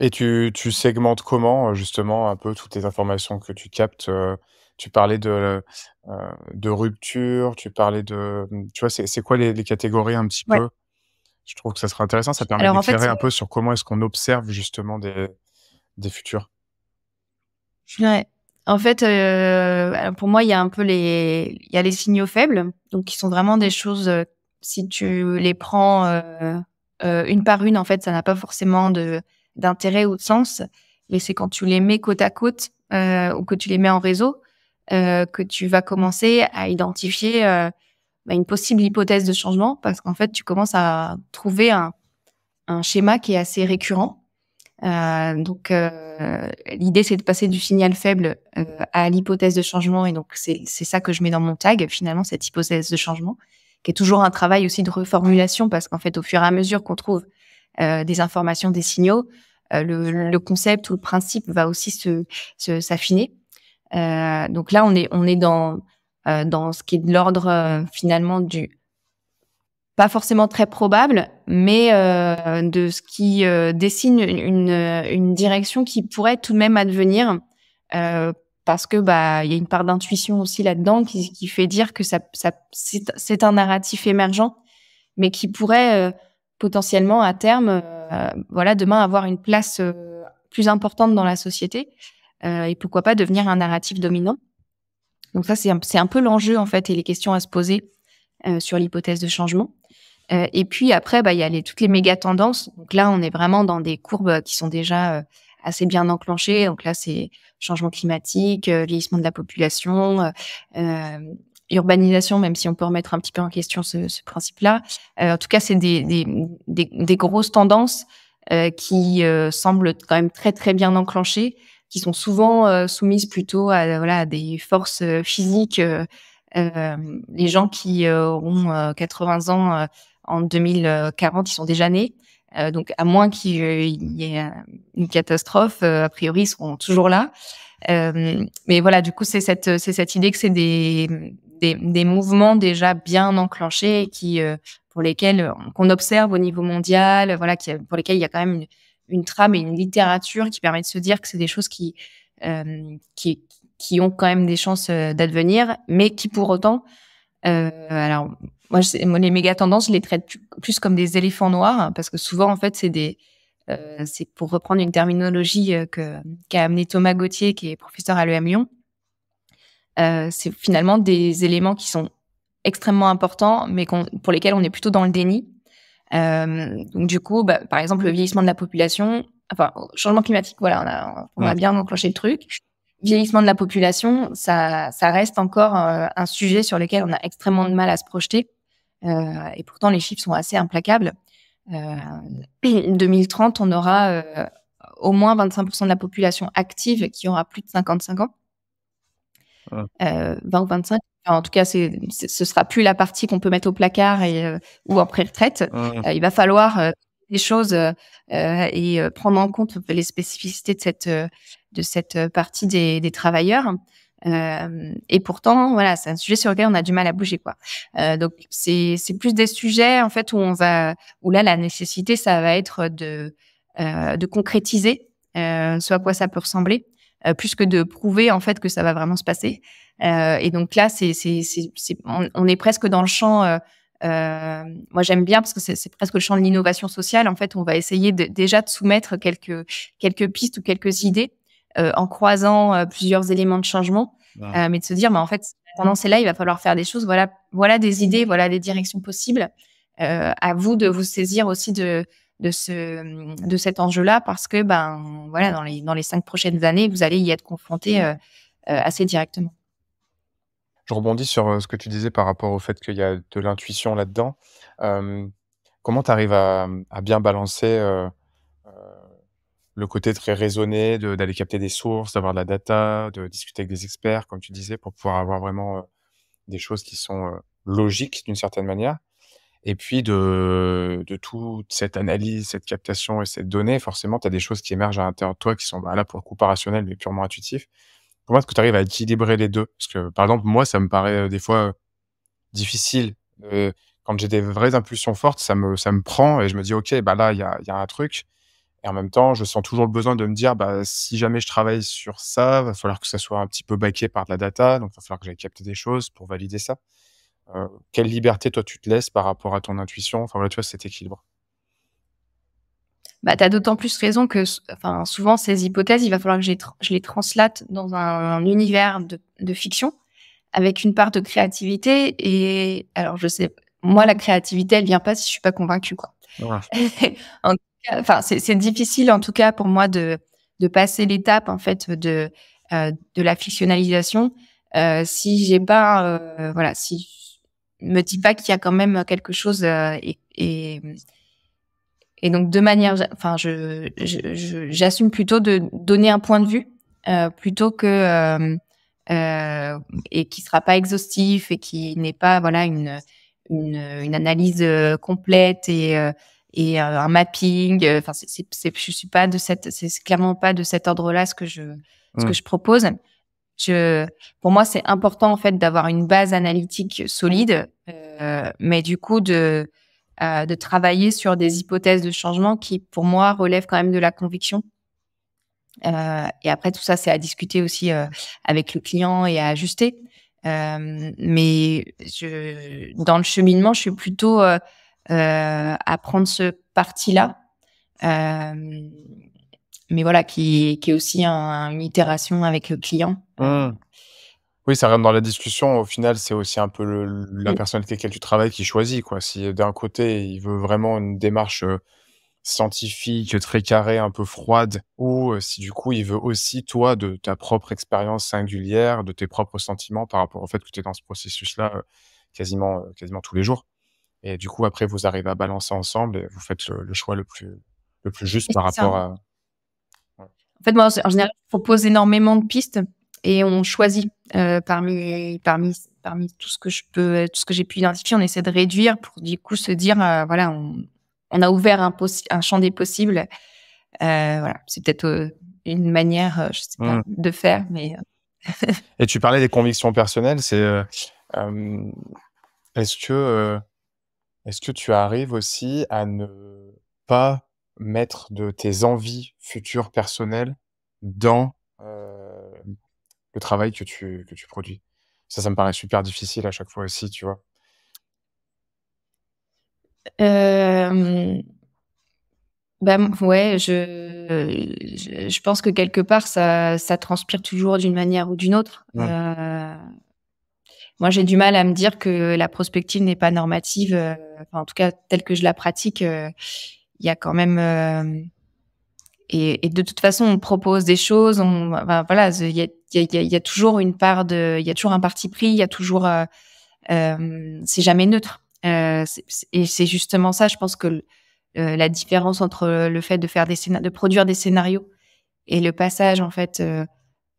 Et tu, tu, segmentes comment justement un peu toutes les informations que tu captes tu parlais de, de rupture, tu parlais de. Mmh, tu vois, c'est quoi les, catégories un petit peu Je trouve que ça serait intéressant. Ça permet d'éclairer un peu sur comment est-ce qu'on observe justement des, des futurs. Ouais. En fait, pour moi, il y a un peu les, y a les signaux faibles, donc qui sont vraiment des choses. si tu les prends une par une, en fait, ça n'a pas forcément de d'intérêt ou de sens. Mais c'est quand tu les mets côte à côte ou que tu les mets en réseau euh, que tu vas commencer à identifier euh, bah, une possible hypothèse de changement parce qu'en fait, tu commences à trouver un, un schéma qui est assez récurrent. Euh, donc, euh, l'idée, c'est de passer du signal faible euh, à l'hypothèse de changement. Et donc, c'est ça que je mets dans mon tag, finalement, cette hypothèse de changement, qui est toujours un travail aussi de reformulation parce qu'en fait, au fur et à mesure qu'on trouve euh, des informations, des signaux, le, le, concept ou le principe va aussi s'affiner. Se, euh, donc là, on est, on est dans, euh, dans ce qui est de l'ordre euh, finalement du pas forcément très probable, mais de ce qui dessine une, une, direction qui pourrait tout de même advenir parce que bah il y a une part d'intuition aussi là-dedans qui, fait dire que ça, c'est un narratif émergent, mais qui pourrait potentiellement à terme, voilà, demain avoir une place plus importante dans la société. Euh, et pourquoi pas devenir un narratif dominant. Donc ça, c'est un, peu l'enjeu en fait et les questions à se poser euh, sur l'hypothèse de changement. Euh, et puis après, bah, il y a les, toutes les méga tendances. Donc là, on est vraiment dans des courbes qui sont déjà assez bien enclenchées Donc là, c'est changement climatique, vieillissement de la population, urbanisation, même si on peut remettre un petit peu en question ce, principe-là. en tout cas, c'est des, des, grosses tendances qui semblent quand même très très bien enclenchées qui sont souvent euh, soumises plutôt à, voilà, des forces euh, physiques. Euh, les gens qui auront 80 ans en 2040, ils sont déjà nés. donc, à moins qu'il y ait une catastrophe, a priori, ils seront toujours là. Euh, mais voilà, du coup, c'est cette, c'est cette idée que c'est des, des, des, mouvements déjà bien enclenchés qui, pour lesquels qu'on observe au niveau mondial, voilà, qui, pour lesquels il y a quand même une, une trame et une littérature qui permet de se dire que c'est des choses qui, euh, qui, qui ont quand même des chances euh, d'advenir, mais qui pour autant, euh, alors moi, les méga tendances, je les traite plus comme des éléphants noirs hein, parce que souvent en fait c'est des euh, c'est pour reprendre une terminologie que qu'a amené Thomas Gauthier qui est professeur à l'EM Lyon. c'est finalement des éléments qui sont extrêmement importants, mais pour lesquels on est plutôt dans le déni euh, donc du coup, bah, par exemple, le vieillissement de la population, enfin changement climatique, voilà, on a, on a bien enclenché le truc. Vieillissement de la population, ça, ça reste encore euh, un sujet sur lequel on a extrêmement de mal à se projeter. Euh, et pourtant, les chiffres sont assez implacables. 2030, on aura au moins 25% de la population active qui aura plus de 55 ans. 20 Euh, 25 en tout cas, c'est, ce sera plus la partie qu'on peut mettre au placard et, euh, ou en pré-retraite. Euh, il va falloir euh, des choses et prendre en compte les spécificités de cette, de cette partie des, travailleurs. et pourtant, voilà, c'est un sujet sur lequel on a du mal à bouger, quoi. donc, c'est, c'est plus des sujets en fait où on va, où là, la nécessité, ça va être de de concrétiser, euh, ce à quoi ça peut ressembler. Euh, plus que de prouver en fait que ça va vraiment se passer. Euh, et donc là, c'est, on, est presque dans le champ. Euh, moi, j'aime bien parce que c'est, presque le champ de l'innovation sociale. En fait, on va essayer déjà de soumettre quelques quelques pistes ou quelques idées en croisant plusieurs éléments de changement, bah. mais de se dire, bah, en fait, pendant tendance là, il va falloir faire des choses. Voilà, voilà des idées, voilà des directions possibles. à vous de vous saisir aussi de de ce de cet enjeu-là parce que ben voilà dans les cinq prochaines années vous allez y être confronté euh, euh, assez directement. Je rebondis sur euh, ce que tu disais par rapport au fait qu'il y a de l'intuition là-dedans. comment tu arrives à, bien balancer le côté très raisonné d'aller capter des sources, d'avoir de la data, de discuter avec des experts, comme tu disais, pour pouvoir avoir vraiment des choses qui sont logiques d'une certaine manière, et puis de, toute cette analyse, cette captation et cette donnée, forcément, tu as des choses qui émergent à l'intérieur de toi qui sont bah, là pour le coup pas rationnelles mais purement intuitives. Comment est-ce que tu arrives à équilibrer les deux Parce que par exemple, moi, ça me paraît euh, des fois euh, difficile. Euh, quand j'ai des vraies impulsions fortes, ça me, ça me prend et je me dis, OK, bah là, il y a, y a, un truc. Et en même temps, je sens toujours le besoin de me dire, bah, si jamais je travaille sur ça, va falloir que ça soit un petit peu baqué par de la data, donc il va falloir que j'aille capter des choses pour valider ça. Euh, quelle liberté toi tu te laisses par rapport à ton intuition Enfin voilà, tu vois cet équilibre. Bah, tu as d'autant plus raison que enfin, souvent ces hypothèses, il va falloir que je les, je les translate dans un, univers de, de, fiction avec une part de créativité. Et alors, je sais, moi, la créativité, elle vient pas si je suis pas convaincue. Quoi. en enfin, c'est difficile, en tout cas, pour moi, de, de passer l'étape en fait de, euh, de la fictionnalisation euh, si j'ai pas, voilà, si me dis pas qu'il y a quand même quelque chose euh, et, et, et donc de manière, enfin, je j'assume plutôt de donner un point de vue euh, plutôt que euh, euh, et qui sera pas exhaustif et qui n'est pas voilà une, une, une analyse euh, complète et et un mapping. Enfin, c'est je suis pas de cette, c'est clairement pas de cet ordre-là ce que je ce que je propose pour moi, c'est important en fait d'avoir une base analytique solide, euh, mais du coup de euh, de travailler sur des hypothèses de changement qui, pour moi, relèvent quand même de la conviction. Euh, et après, tout ça, c'est à discuter aussi euh, avec le client et à ajuster. Euh, mais je, dans le cheminement, je suis plutôt euh, à prendre ce parti-là. Euh, mais voilà, qui, qui est aussi un, une itération avec le client. Mmh. Oui, ça rentre dans la discussion. Au final, c'est aussi un peu la personnalité avec laquelle tu travailles qui choisit. Quoi. Si d'un côté, il veut vraiment une démarche euh, scientifique, très carrée, un peu froide, ou euh, si du coup, il veut aussi, toi, de ta propre expérience singulière, de tes propres sentiments par rapport au fait que tu es dans ce processus-là euh, quasiment, quasiment tous les jours. Et du coup, après, vous arrivez à balancer ensemble et vous faites le, choix le plus, le plus juste par rapport à en fait, moi, en général, je propose énormément de pistes et on choisit euh, parmi, parmi, parmi tout ce que je peux, euh, tout ce que j'ai pu identifier. On essaie de réduire pour du coup se dire, euh, voilà, on, a ouvert un, un champ des possibles. voilà, c'est peut-être une manière, je sais pas, hmm. de faire, mais. et tu parlais des convictions personnelles. C'est est-ce que est-ce que tu arrives aussi à ne pas mettre de tes envies futures personnelles dans euh, le travail que tu, que tu produis. Ça, ça me paraît super difficile à chaque fois aussi, tu vois. Euh... Ben, ouais, je, je, pense que quelque part, ça, ça transpire toujours d'une manière ou d'une autre. Euh, moi, j'ai du mal à me dire que la prospective n'est pas normative, euh, en tout cas, telle que je la pratique il y a quand même euh, et, de toute façon on propose des choses on voilà il y a, toujours une part de il y a toujours un parti pris il y a toujours euh, euh c'est jamais neutre euh, et c'est justement ça je pense que la différence entre le fait de faire des de produire des scénarios et le passage en fait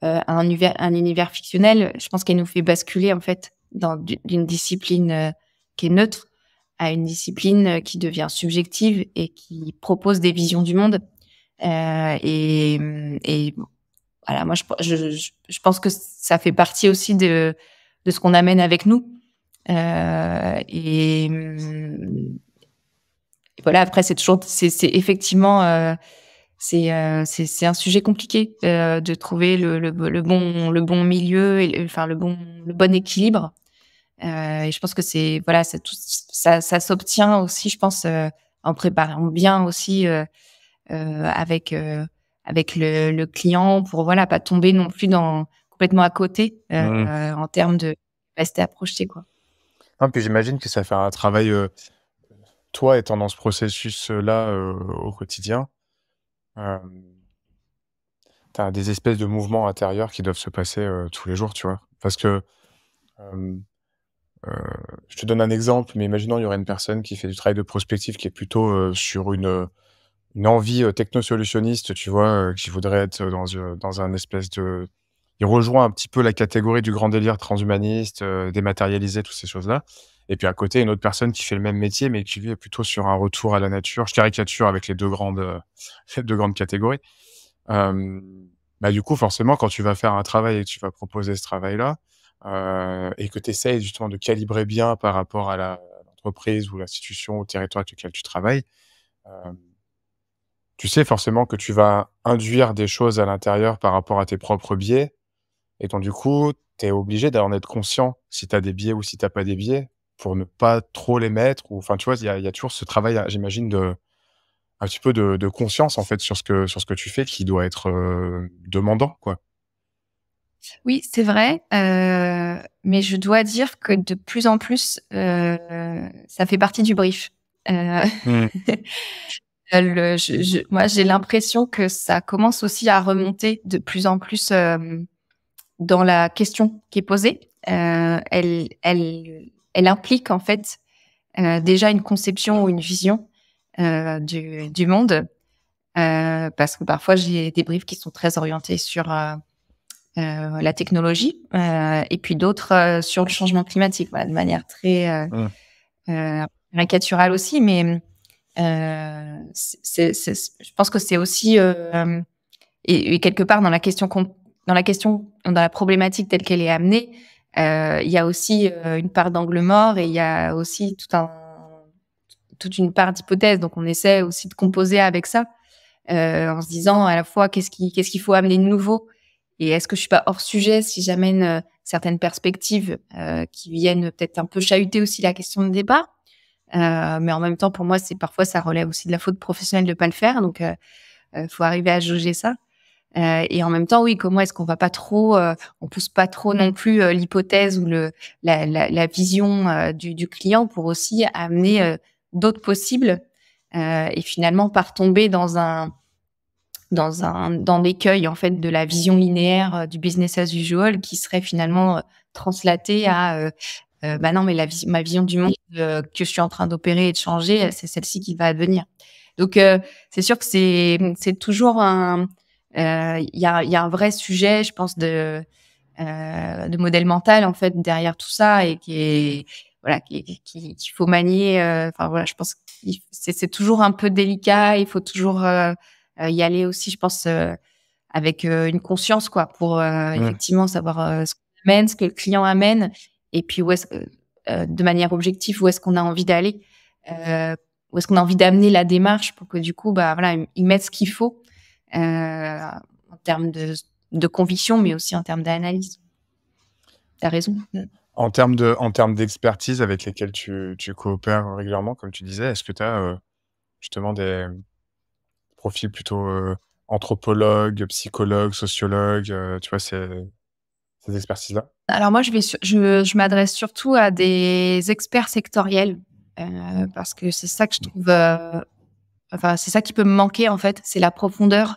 à un univers, un univers fictionnel je pense qu'elle nous fait basculer en fait dans d'une discipline qui est neutre à une discipline euh, qui devient subjective et qui propose des visions du monde. Euh, et, et voilà, moi, je, je, je, pense que ça fait partie aussi de, de ce qu'on amène avec nous. Euh, et, voilà, après, c'est toujours, c'est effectivement, euh, euh c'est un sujet compliqué euh, de trouver le, le, le, bon, le bon milieu, et, enfin, le bon, le bon équilibre euh, et je pense que c'est voilà, ça, ça, s'obtient aussi, je pense, euh, en préparant bien aussi euh, avec avec le, client pour voilà pas tomber non plus dans complètement à côté mmh. en termes de rester approché quoi. puis j'imagine que ça fait un travail toi étant dans ce processus là au quotidien. tu as des espèces de mouvements intérieurs qui doivent se passer tous les jours, tu vois. Parce que euh, je te donne un exemple, mais imaginons il y aurait une personne qui fait du travail de prospective qui est plutôt euh, sur une, euh, envie techno-solutionniste, tu vois, qui voudrait être dans, un espèce de il rejoint un petit peu la catégorie du grand délire transhumaniste, dématérialisé, toutes ces choses-là. Et puis à côté, une autre personne qui fait le même métier, mais qui vit plutôt sur un retour à la nature. Je caricature avec les deux grandes, grandes catégories. bah, du coup, forcément, quand tu vas faire un travail et que tu vas proposer ce travail-là, et que tu essayes justement de calibrer bien par rapport à l'entreprise ou l'institution, ou le territoire avec lequel tu travailles, tu sais forcément que tu vas induire des choses à l'intérieur par rapport à tes propres biais. Et donc, du coup, tu es obligé d'en être conscient si tu as des biais ou si tu n'as pas des biais pour ne pas trop les mettre. Enfin, tu vois, il y, a toujours ce travail, hein, j'imagine, de un petit peu de, conscience en fait sur ce que sur ce que tu fais qui doit être demandant quoi oui, c'est vrai, euh, mais je dois dire que de plus en plus, euh, ça fait partie du brief. Euh, hmm. moi, j'ai l'impression que ça commence aussi à remonter de plus en plus dans la question qui est posée. elle, elle, elle implique en fait déjà une conception ou une vision du, du, monde, parce que parfois j'ai des briefs qui sont très orientés sur euh, la technologie, euh, et puis d'autres euh, sur le changement climatique, de manière très ouais. caricaturale aussi. Mais je pense que c'est aussi, et, quelque part dans la question, dans la question, dans la problématique telle qu'elle est amenée, il y a aussi une part d'angle mort et il y a aussi tout un toute une part d'hypothèse Donc, on essaie aussi de composer avec ça, en se disant à la fois qu'est-ce, qu'est-ce qu'il faut amener de nouveau et est-ce que je suis pas hors sujet si j'amène euh, certaines perspectives euh, qui viennent peut-être un peu chahuter aussi la question de débat euh, Mais en même temps, pour moi, c'est parfois ça relève aussi de la faute professionnelle de pas le faire. Donc, il faut arriver à juger ça. Euh, et en même temps, oui, comment est-ce qu'on va pas trop, on pousse pas trop non plus l'hypothèse ou le, la, la, la vision du, du, client pour aussi amener d'autres possibles et finalement pas tomber dans un, dans un dans l'écueil en fait de la vision linéaire euh, du business as usual qui serait finalement euh, translatée à euh, bah non mais la ma vision du monde que je suis en train d'opérer et de changer c'est celle-ci qui va advenir. Donc c'est sûr que c'est c'est toujours un il y, a, y, a, un vrai sujet, je pense, de, de modèle mental en fait derrière tout ça et qui est voilà qu'il qui, faut manier. Enfin voilà, je pense que c'est toujours un peu délicat. Il faut toujours euh, y aller aussi, je pense, euh, avec euh, une conscience, quoi, pour effectivement savoir ce qu'on amène, ce que le client amène, et puis où est de manière objective, où est-ce qu'on a envie d'aller, où est-ce qu'on a envie d'amener la démarche pour que du coup, bah voilà, ils mettent ce qu'il faut en termes de, de conviction, mais aussi en termes d'analyse. T'as raison. En termes de, en termes d'expertise avec lesquelles tu, tu, coopères régulièrement, comme tu disais, est-ce que tu as justement des, profil plutôt euh, anthropologue, psychologue, sociologue, euh, tu vois, ces, ces expertises-là Alors moi, je, vais je, je m'adresse surtout à des experts sectoriels euh, parce que c'est ça que je mmh. trouve, enfin, c'est ça qui peut me manquer en fait, c'est la profondeur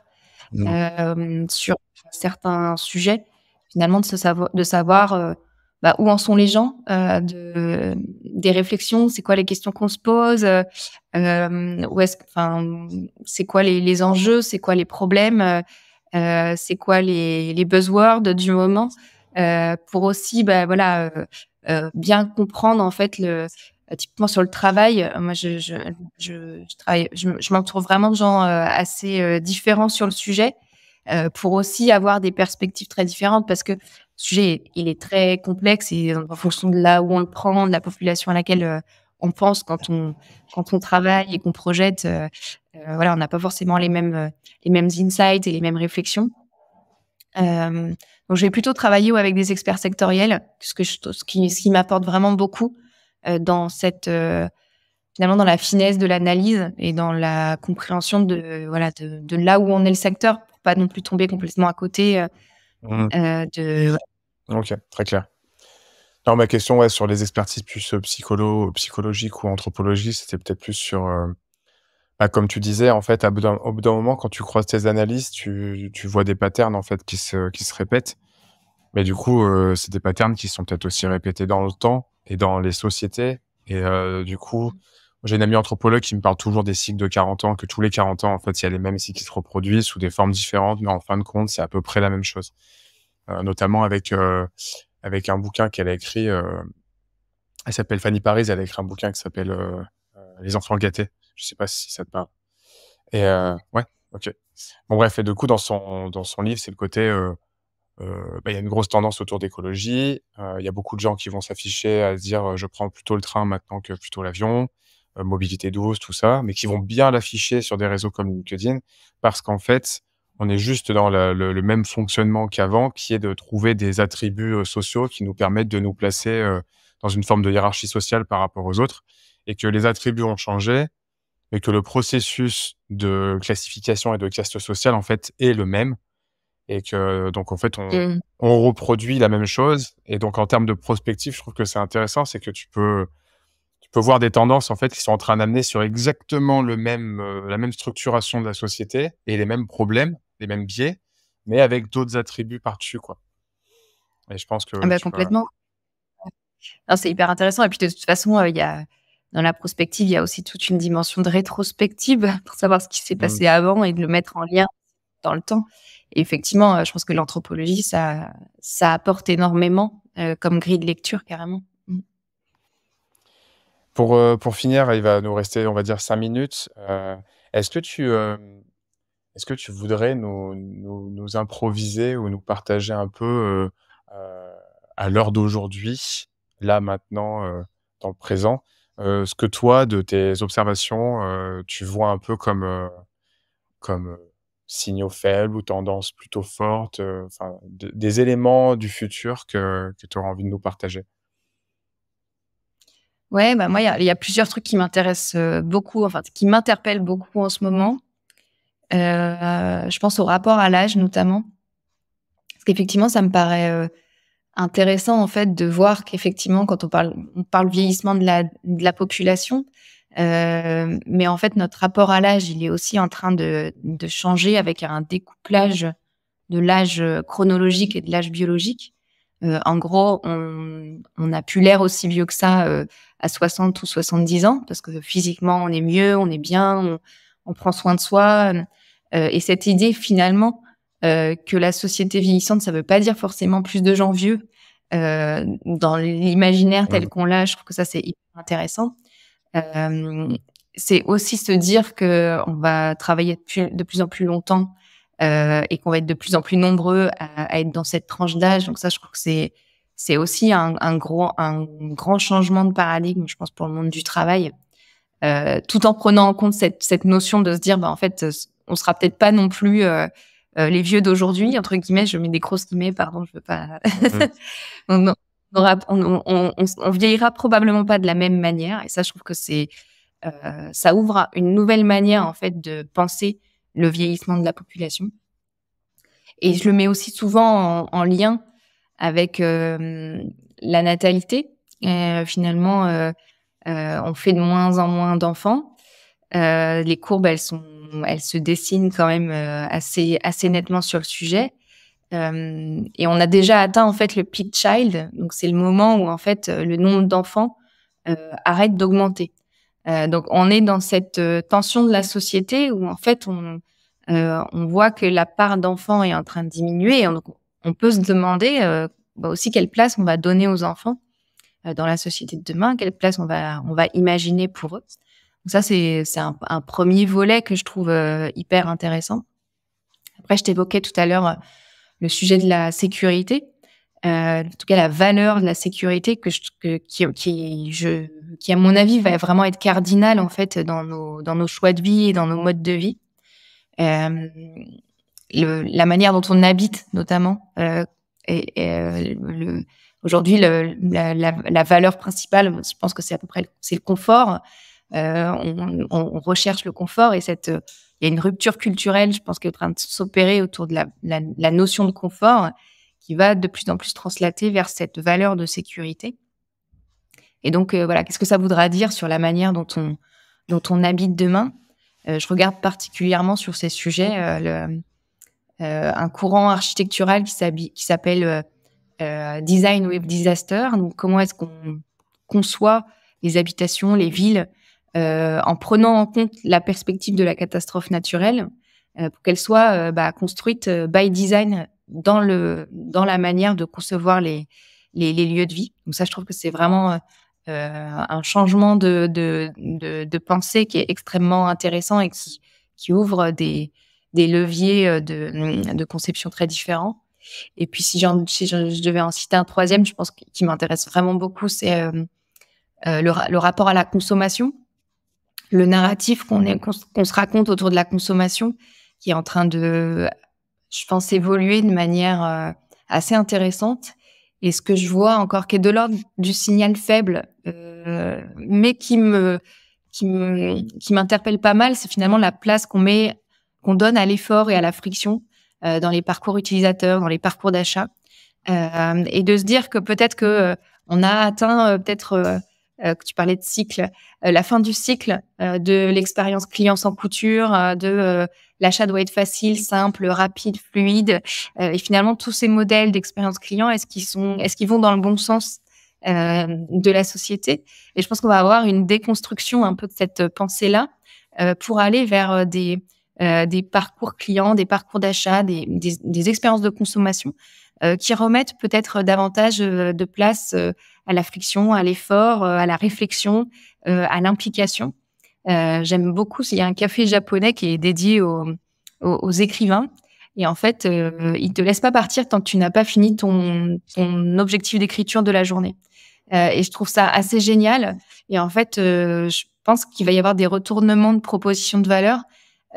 mmh. sur certains sujets, finalement, de, se de savoir bah, où en sont les gens euh, de, des réflexions, c'est quoi les questions qu'on se pose, euh, est-ce, enfin, c'est quoi les, les, enjeux, c'est quoi les problèmes, euh, c'est quoi les, les, buzzwords du moment, euh, pour aussi, bah, voilà, euh, euh, bien comprendre en fait le typiquement sur le travail. Moi, je, je, je, travaille, je, je m'entoure vraiment de gens assez différents sur le sujet. Euh, pour aussi avoir des perspectives très différentes parce que sujet, il est très complexe et en fonction de là où on le prend, de la population à laquelle euh, on pense quand on quand on travaille et qu'on projette, euh, euh, voilà, on n'a pas forcément les mêmes les mêmes insights et les mêmes réflexions. donc, je vais plutôt travailler avec des experts sectoriels, ce que ce qui ce qui m'apporte vraiment beaucoup dans cette finalement dans la finesse de l'analyse et dans la compréhension de voilà de, là où on est le secteur pour pas non plus tomber complètement à côté mmh. de, Ok, très clair. Non, ma question, ouais, sur les expertises plus euh, psycholo, psychologiques ou anthropologiques, c'était peut-être plus sur, euh, bah, comme tu disais, en fait, à au bout d'un moment, quand tu croises tes analyses, tu, tu vois des patterns, en fait, qui se, qui se répètent. Mais du coup, euh, c'est des patterns qui sont peut-être aussi répétés dans le temps et dans les sociétés. Et du coup, j'ai un ami anthropologue qui me parle toujours des cycles de 40 ans, que tous les 40 ans, en fait, il y a les mêmes cycles qui se reproduisent sous des formes différentes, mais en fin de compte, c'est à peu près la même chose. Euh, notamment avec, euh, avec un bouquin qu'elle a écrit. Euh, elle s'appelle Fanny Paris, elle a écrit un bouquin qui s'appelle Les enfants gâtés. Je sais pas si ça te parle. Et ouais, ok. Bon, bref, et du coup, dans son, dans son livre, c'est le côté bah, il y a une grosse tendance autour d'écologie. Il y a beaucoup de gens qui vont s'afficher à se dire je prends plutôt le train maintenant que plutôt l'avion, mobilité douce, tout ça, mais qui vont bien l'afficher sur des réseaux comme LinkedIn parce qu'en fait, on est juste dans le, même fonctionnement qu'avant, qui est de trouver des attributs euh, sociaux qui nous permettent de nous placer euh, dans une forme de hiérarchie sociale par rapport aux autres, et que les attributs ont changé, et que le processus de classification et de caste sociale, en fait, est le même. Et que, donc, en fait, on, mm. reproduit la même chose. Et donc, en termes de prospective, je trouve que c'est intéressant, c'est que tu peux, tu peux voir des tendances, en fait, qui sont en train d'amener sur exactement le même, euh, la même structuration de la société et les mêmes problèmes les mêmes biais, mais avec d'autres attributs par-dessus, quoi. Et je pense que. Ah bah, complètement. C'est hyper intéressant. Et puis, de toute façon, euh, il y a. Dans la prospective, il y a aussi toute une dimension de rétrospective pour savoir ce qui s'est passé mm. avant et de le mettre en lien dans le temps. Et effectivement, euh, je pense que l'anthropologie, ça, ça apporte énormément euh, comme grille de lecture carrément. Mm. Pour, pour finir, il va nous rester, on va dire, cinq minutes. Est-ce que tu, est-ce que tu voudrais nous, improviser ou nous partager un peu euh, euh, à l'heure d'aujourd'hui, là maintenant, euh, dans le présent, ce que toi, de tes observations, tu vois un peu comme, comme signaux faibles ou tendances plutôt fortes, des éléments du futur que, tu auras envie de nous partager Ouais, bah moi, il y, y, a plusieurs trucs qui m'intéressent beaucoup, enfin, qui m'interpellent beaucoup en ce moment. Euh, je pense au rapport à l'âge notamment. Parce qu'effectivement, ça me paraît euh, intéressant en fait de voir qu'effectivement, quand on parle, on parle vieillissement de la, population, euh, mais en fait, notre rapport à l'âge, il est aussi en train de, changer avec un découplage de l'âge chronologique et de l'âge biologique. en gros, on, on a plus l'air aussi vieux que ça à 60 ou 70 ans, parce que physiquement, on est mieux, on est bien, on prend soin de soi. Euh, et cette idée finalement euh, que la société vieillissante, ça ne veut pas dire forcément plus de gens vieux euh, dans l'imaginaire tel qu'on l'a. Je trouve que ça c'est hyper intéressant. c'est aussi se dire que on va travailler de plus en plus longtemps et qu'on va être de plus en plus nombreux à, être dans cette tranche d'âge. Donc ça, je trouve que c'est c'est aussi un, gros un grand changement de paradigme, je pense, pour le monde du travail, tout en prenant en compte cette, cette notion de se dire, bah en fait, on sera peut-être pas non plus euh, euh, les vieux d'aujourd'hui, entre guillemets, je mets des grosses guillemets, pardon, je veux pas. on, on, vieillira probablement pas de la même manière, et ça, je trouve que c'est euh, ça ouvre une nouvelle manière en fait de penser le vieillissement de la population. Et je le mets aussi souvent en, lien avec la natalité. finalement, on fait de moins en moins d'enfants. les courbes, elles sont elle se dessine quand même euh, assez, nettement sur le sujet. Euh, et on a déjà atteint en fait le peak child, donc c'est le moment où en fait euh, le nombre d'enfants arrête d'augmenter. donc on est dans cette tension de la société où en fait on, voit que la part d'enfants est en train de diminuer. on, peut se demander bah, aussi quelle place on va donner aux enfants dans la société de demain, quelle place on va imaginer pour eux ça, c'est un, premier volet que je trouve euh, hyper intéressant. Après, je t'évoquais tout à l'heure euh, le sujet de la sécurité, euh, en tout cas la valeur de la sécurité que, qui, à mon avis, va vraiment être cardinale en fait dans nos, dans nos choix de vie et dans nos modes de vie. la manière dont on habite, notamment. et, Aujourd'hui, la, la, valeur principale, je pense que c'est à peu près c'est le confort. Euh, on, recherche le confort et cette, euh, il y a une rupture culturelle, je pense, qui est en train de s'opérer autour de la, notion de confort qui va de plus en plus translater vers cette valeur de sécurité. Et donc, euh, voilà, qu'est-ce que ça voudra dire sur la manière dont on, dont on habite demain Je regarde particulièrement sur ces sujets un courant architectural qui s'appelle Design web Disaster. Donc, comment est-ce qu'on conçoit les habitations, les villes euh, en prenant en compte la perspective de la catastrophe naturelle euh, pour qu'elle soit euh, bah, construite by design dans, le, dans la manière de concevoir les, les, les lieux de vie. Donc ça, je trouve que c'est vraiment un changement de, de, de, de, pensée qui est extrêmement intéressant et qui, qui ouvre des, des leviers de, de conception très différents. Et puis, si, si je, devais en citer un troisième, je pense qui m'intéresse vraiment beaucoup, c'est le, le, rapport à la consommation le narratif qu'on est qu'on se raconte autour de la consommation, qui est en train de, je pense, évoluer de manière euh, assez intéressante. Et ce que je vois encore, qui est de l'ordre du signal faible, euh, mais qui me qui m'interpelle pas mal, c'est finalement la place qu'on met, qu'on donne à l'effort et à la friction euh, dans les parcours utilisateurs, dans les parcours d'achat, et de se dire que peut-être que on a atteint peut-être euh, que tu parlais de cycle, euh, la fin du cycle euh, de l'expérience client sans couture, de l'achat doit être facile, simple, rapide, fluide. et finalement, tous ces modèles d'expérience client, est-ce qu'ils sont, est-ce qu'ils vont dans le bon sens de la société. Et je pense qu'on va avoir une déconstruction un peu de cette pensée-là pour aller vers des, parcours clients, des parcours d'achat, des, expériences de consommation euh, qui remettent peut-être davantage euh, de place euh, à la friction, à l'effort, à la réflexion, à l'implication. J'aime beaucoup, il y a un café japonais qui est dédié aux, écrivains et en fait, il te laisse pas partir tant que tu n'as pas fini ton, objectif d'écriture de la journée. et je trouve ça assez génial. Et en fait, je pense qu'il va y avoir des retournements de propositions de valeur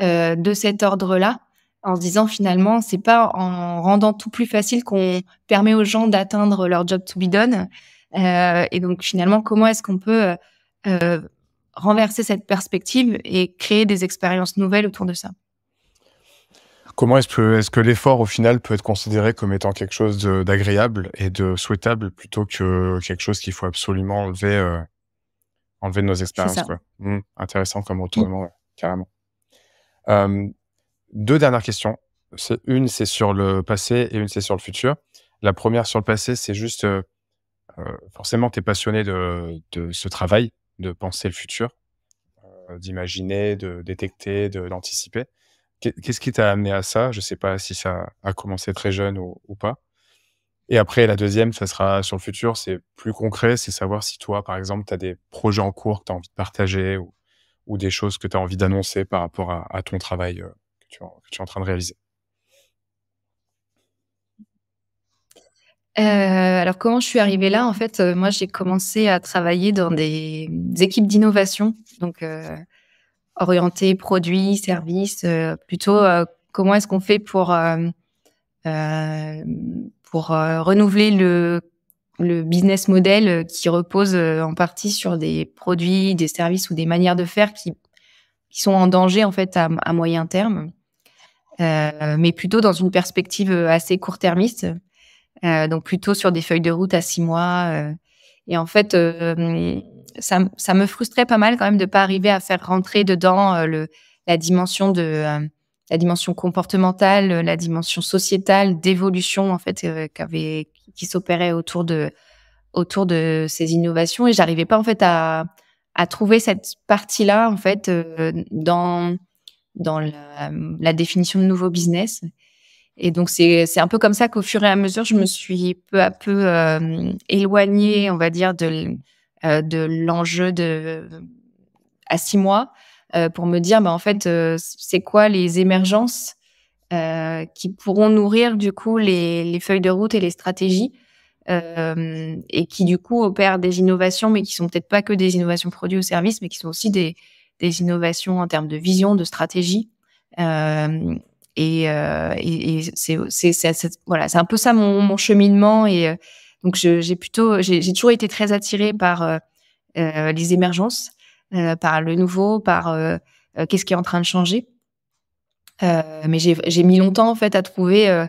de cet ordre-là en se disant finalement, c'est pas en rendant tout plus facile qu'on permet aux gens d'atteindre leur job to be done. Euh, et donc finalement, comment est-ce qu'on peut euh, euh, renverser cette perspective et créer des expériences nouvelles autour de ça Comment est-ce que, l'effort au final peut être considéré comme étant quelque chose d'agréable et de souhaitable plutôt que quelque chose qu'il faut absolument enlever, de nos expériences hmm, Intéressant comme retournement, carrément. carrément. Deux dernières questions. une, c'est sur le passé et une, c'est sur le futur. La première sur le passé, c'est juste euh, euh, forcément, tu es passionné de, ce travail, de penser le futur, euh, d'imaginer, de détecter, d'anticiper. l'anticiper. Qu'est-ce qui t'a amené à ça Je ne sais pas si ça a commencé très jeune ou, pas. Et après, la deuxième, ça sera sur le futur, c'est plus concret, c'est savoir si toi, par exemple, tu as des projets en cours que tu as envie de partager ou, des choses que tu as envie d'annoncer par rapport à, ton travail que tu es en train de réaliser euh, alors comment je suis arrivée là En fait, euh, moi j'ai commencé à travailler dans des, équipes d'innovation, donc euh, orientées produits, services, plutôt comment est-ce qu'on fait pour pour renouveler le, business model qui repose en partie sur des produits, des services ou des manières de faire qui, sont en danger en fait à moyen terme. Euh, mais plutôt dans une perspective euh, assez court-termiste, euh, donc plutôt sur des feuilles de route à six mois. Euh, et en fait, euh, ça, ça, me frustrait pas mal quand même de pas arriver à faire rentrer dedans le, la dimension de la dimension comportementale, la dimension sociétale d'évolution en fait qu qui s'opérait autour de autour de ces innovations. Et j'arrivais pas en fait à à trouver cette partie-là en fait dans dans la, définition de nouveaux business. Et donc, c'est un peu comme ça qu'au fur et à mesure, je me suis peu à peu euh, éloignée, on va dire, de, euh, de l'enjeu de à six mois euh, pour me dire, bah, en fait, c'est quoi les émergences qui pourront nourrir, du coup, les, les, feuilles de route et les stratégies et qui, du coup, opèrent des innovations, mais qui sont peut-être pas que des innovations produits ou services, mais qui sont aussi des, des innovations en termes de vision, de stratégie. Euh, et, euh, c'est voilà, c'est un peu ça mon, cheminement. Et euh, donc j'ai plutôt, j'ai toujours été très attirée par les émergences, par le nouveau, par qu'est-ce qui est en train de changer. mais j'ai mis longtemps en fait à trouver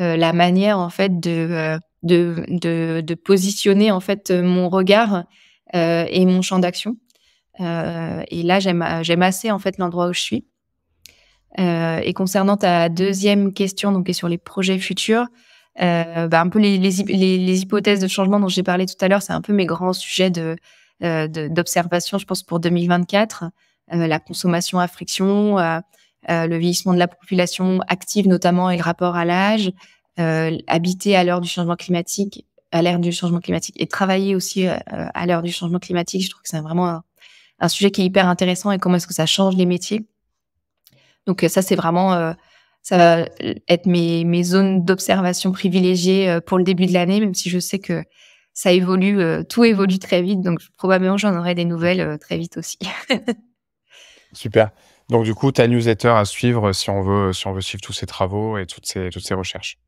la manière en fait de, de, de, de positionner en fait mon regard et mon champ d'action. Euh, et là, euh, j'aime assez en fait l'endroit où je suis. Euh, et concernant ta deuxième question, donc qui est sur les projets futurs, bah, un peu les, les, hypothèses de changement dont j'ai parlé tout à l'heure, c'est un peu mes grands sujets de, d'observation, je pense, pour 2024. la consommation à friction, le vieillissement de la population active notamment et le rapport à l'âge, habiter à l'heure du changement climatique, à l'ère du changement climatique et travailler aussi à l'heure du changement climatique. Je trouve que c'est vraiment un, un sujet qui est hyper intéressant et comment est-ce que ça change les métiers. Donc euh, ça, c'est vraiment, euh, ça va être mes, mes zones d'observation privilégiées euh, pour le début de l'année, même si je sais que ça évolue, tout évolue très vite, donc probablement j'en aurai des nouvelles très vite aussi. Super. Donc du coup, ta newsletter à suivre si on veut, si on veut suivre tous ces travaux et toutes ces, toutes ces recherches.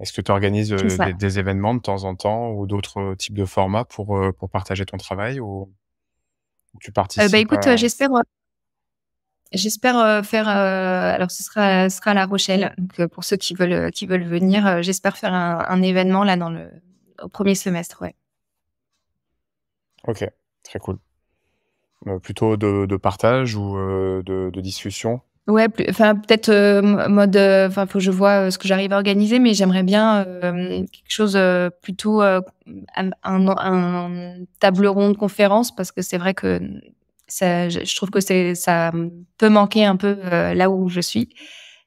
Est-ce que tu organises des, des, événements de temps en temps ou d'autres types de formats pour, pour partager ton travail ou tu euh, bah, participes bah, écoute, euh, j'espère. Euh, j'espère faire. alors, ce sera, ce sera à La Rochelle. Donc, pour ceux qui veulent, qui veulent venir, j'espère faire un, événement là dans le au premier semestre, ouais. Ok, très cool. plutôt de, partage ou de, discussion Ouais, enfin peut-être euh, mode, euh, enfin faut que je vois euh, ce que j'arrive à organiser, mais j'aimerais bien quelque chose plutôt un, un, table ronde conférence parce que c'est vrai que ça, je, trouve que c'est ça peut manquer un peu là où je suis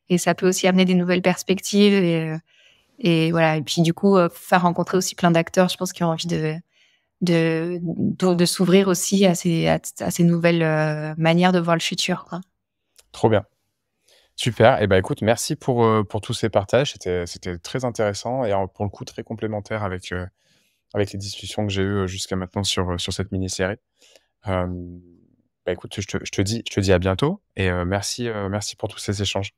et ça peut aussi amener des nouvelles perspectives et, et voilà et puis du coup faire rencontrer aussi plein d'acteurs, je pense qui ont envie de de, de, s'ouvrir aussi à ces à, à ces nouvelles manières de voir le futur. Quoi. Trop bien. Super. Et eh ben, écoute, merci pour, euh, pour tous ces partages. C'était, très intéressant et euh, pour le coup très complémentaire avec, euh, avec les discussions que j'ai eues jusqu'à maintenant sur, sur cette mini-série. Bah, écoute, je te, dis, je te dis à bientôt et merci, merci pour tous ces échanges.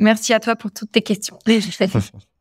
Merci à toi pour toutes tes questions.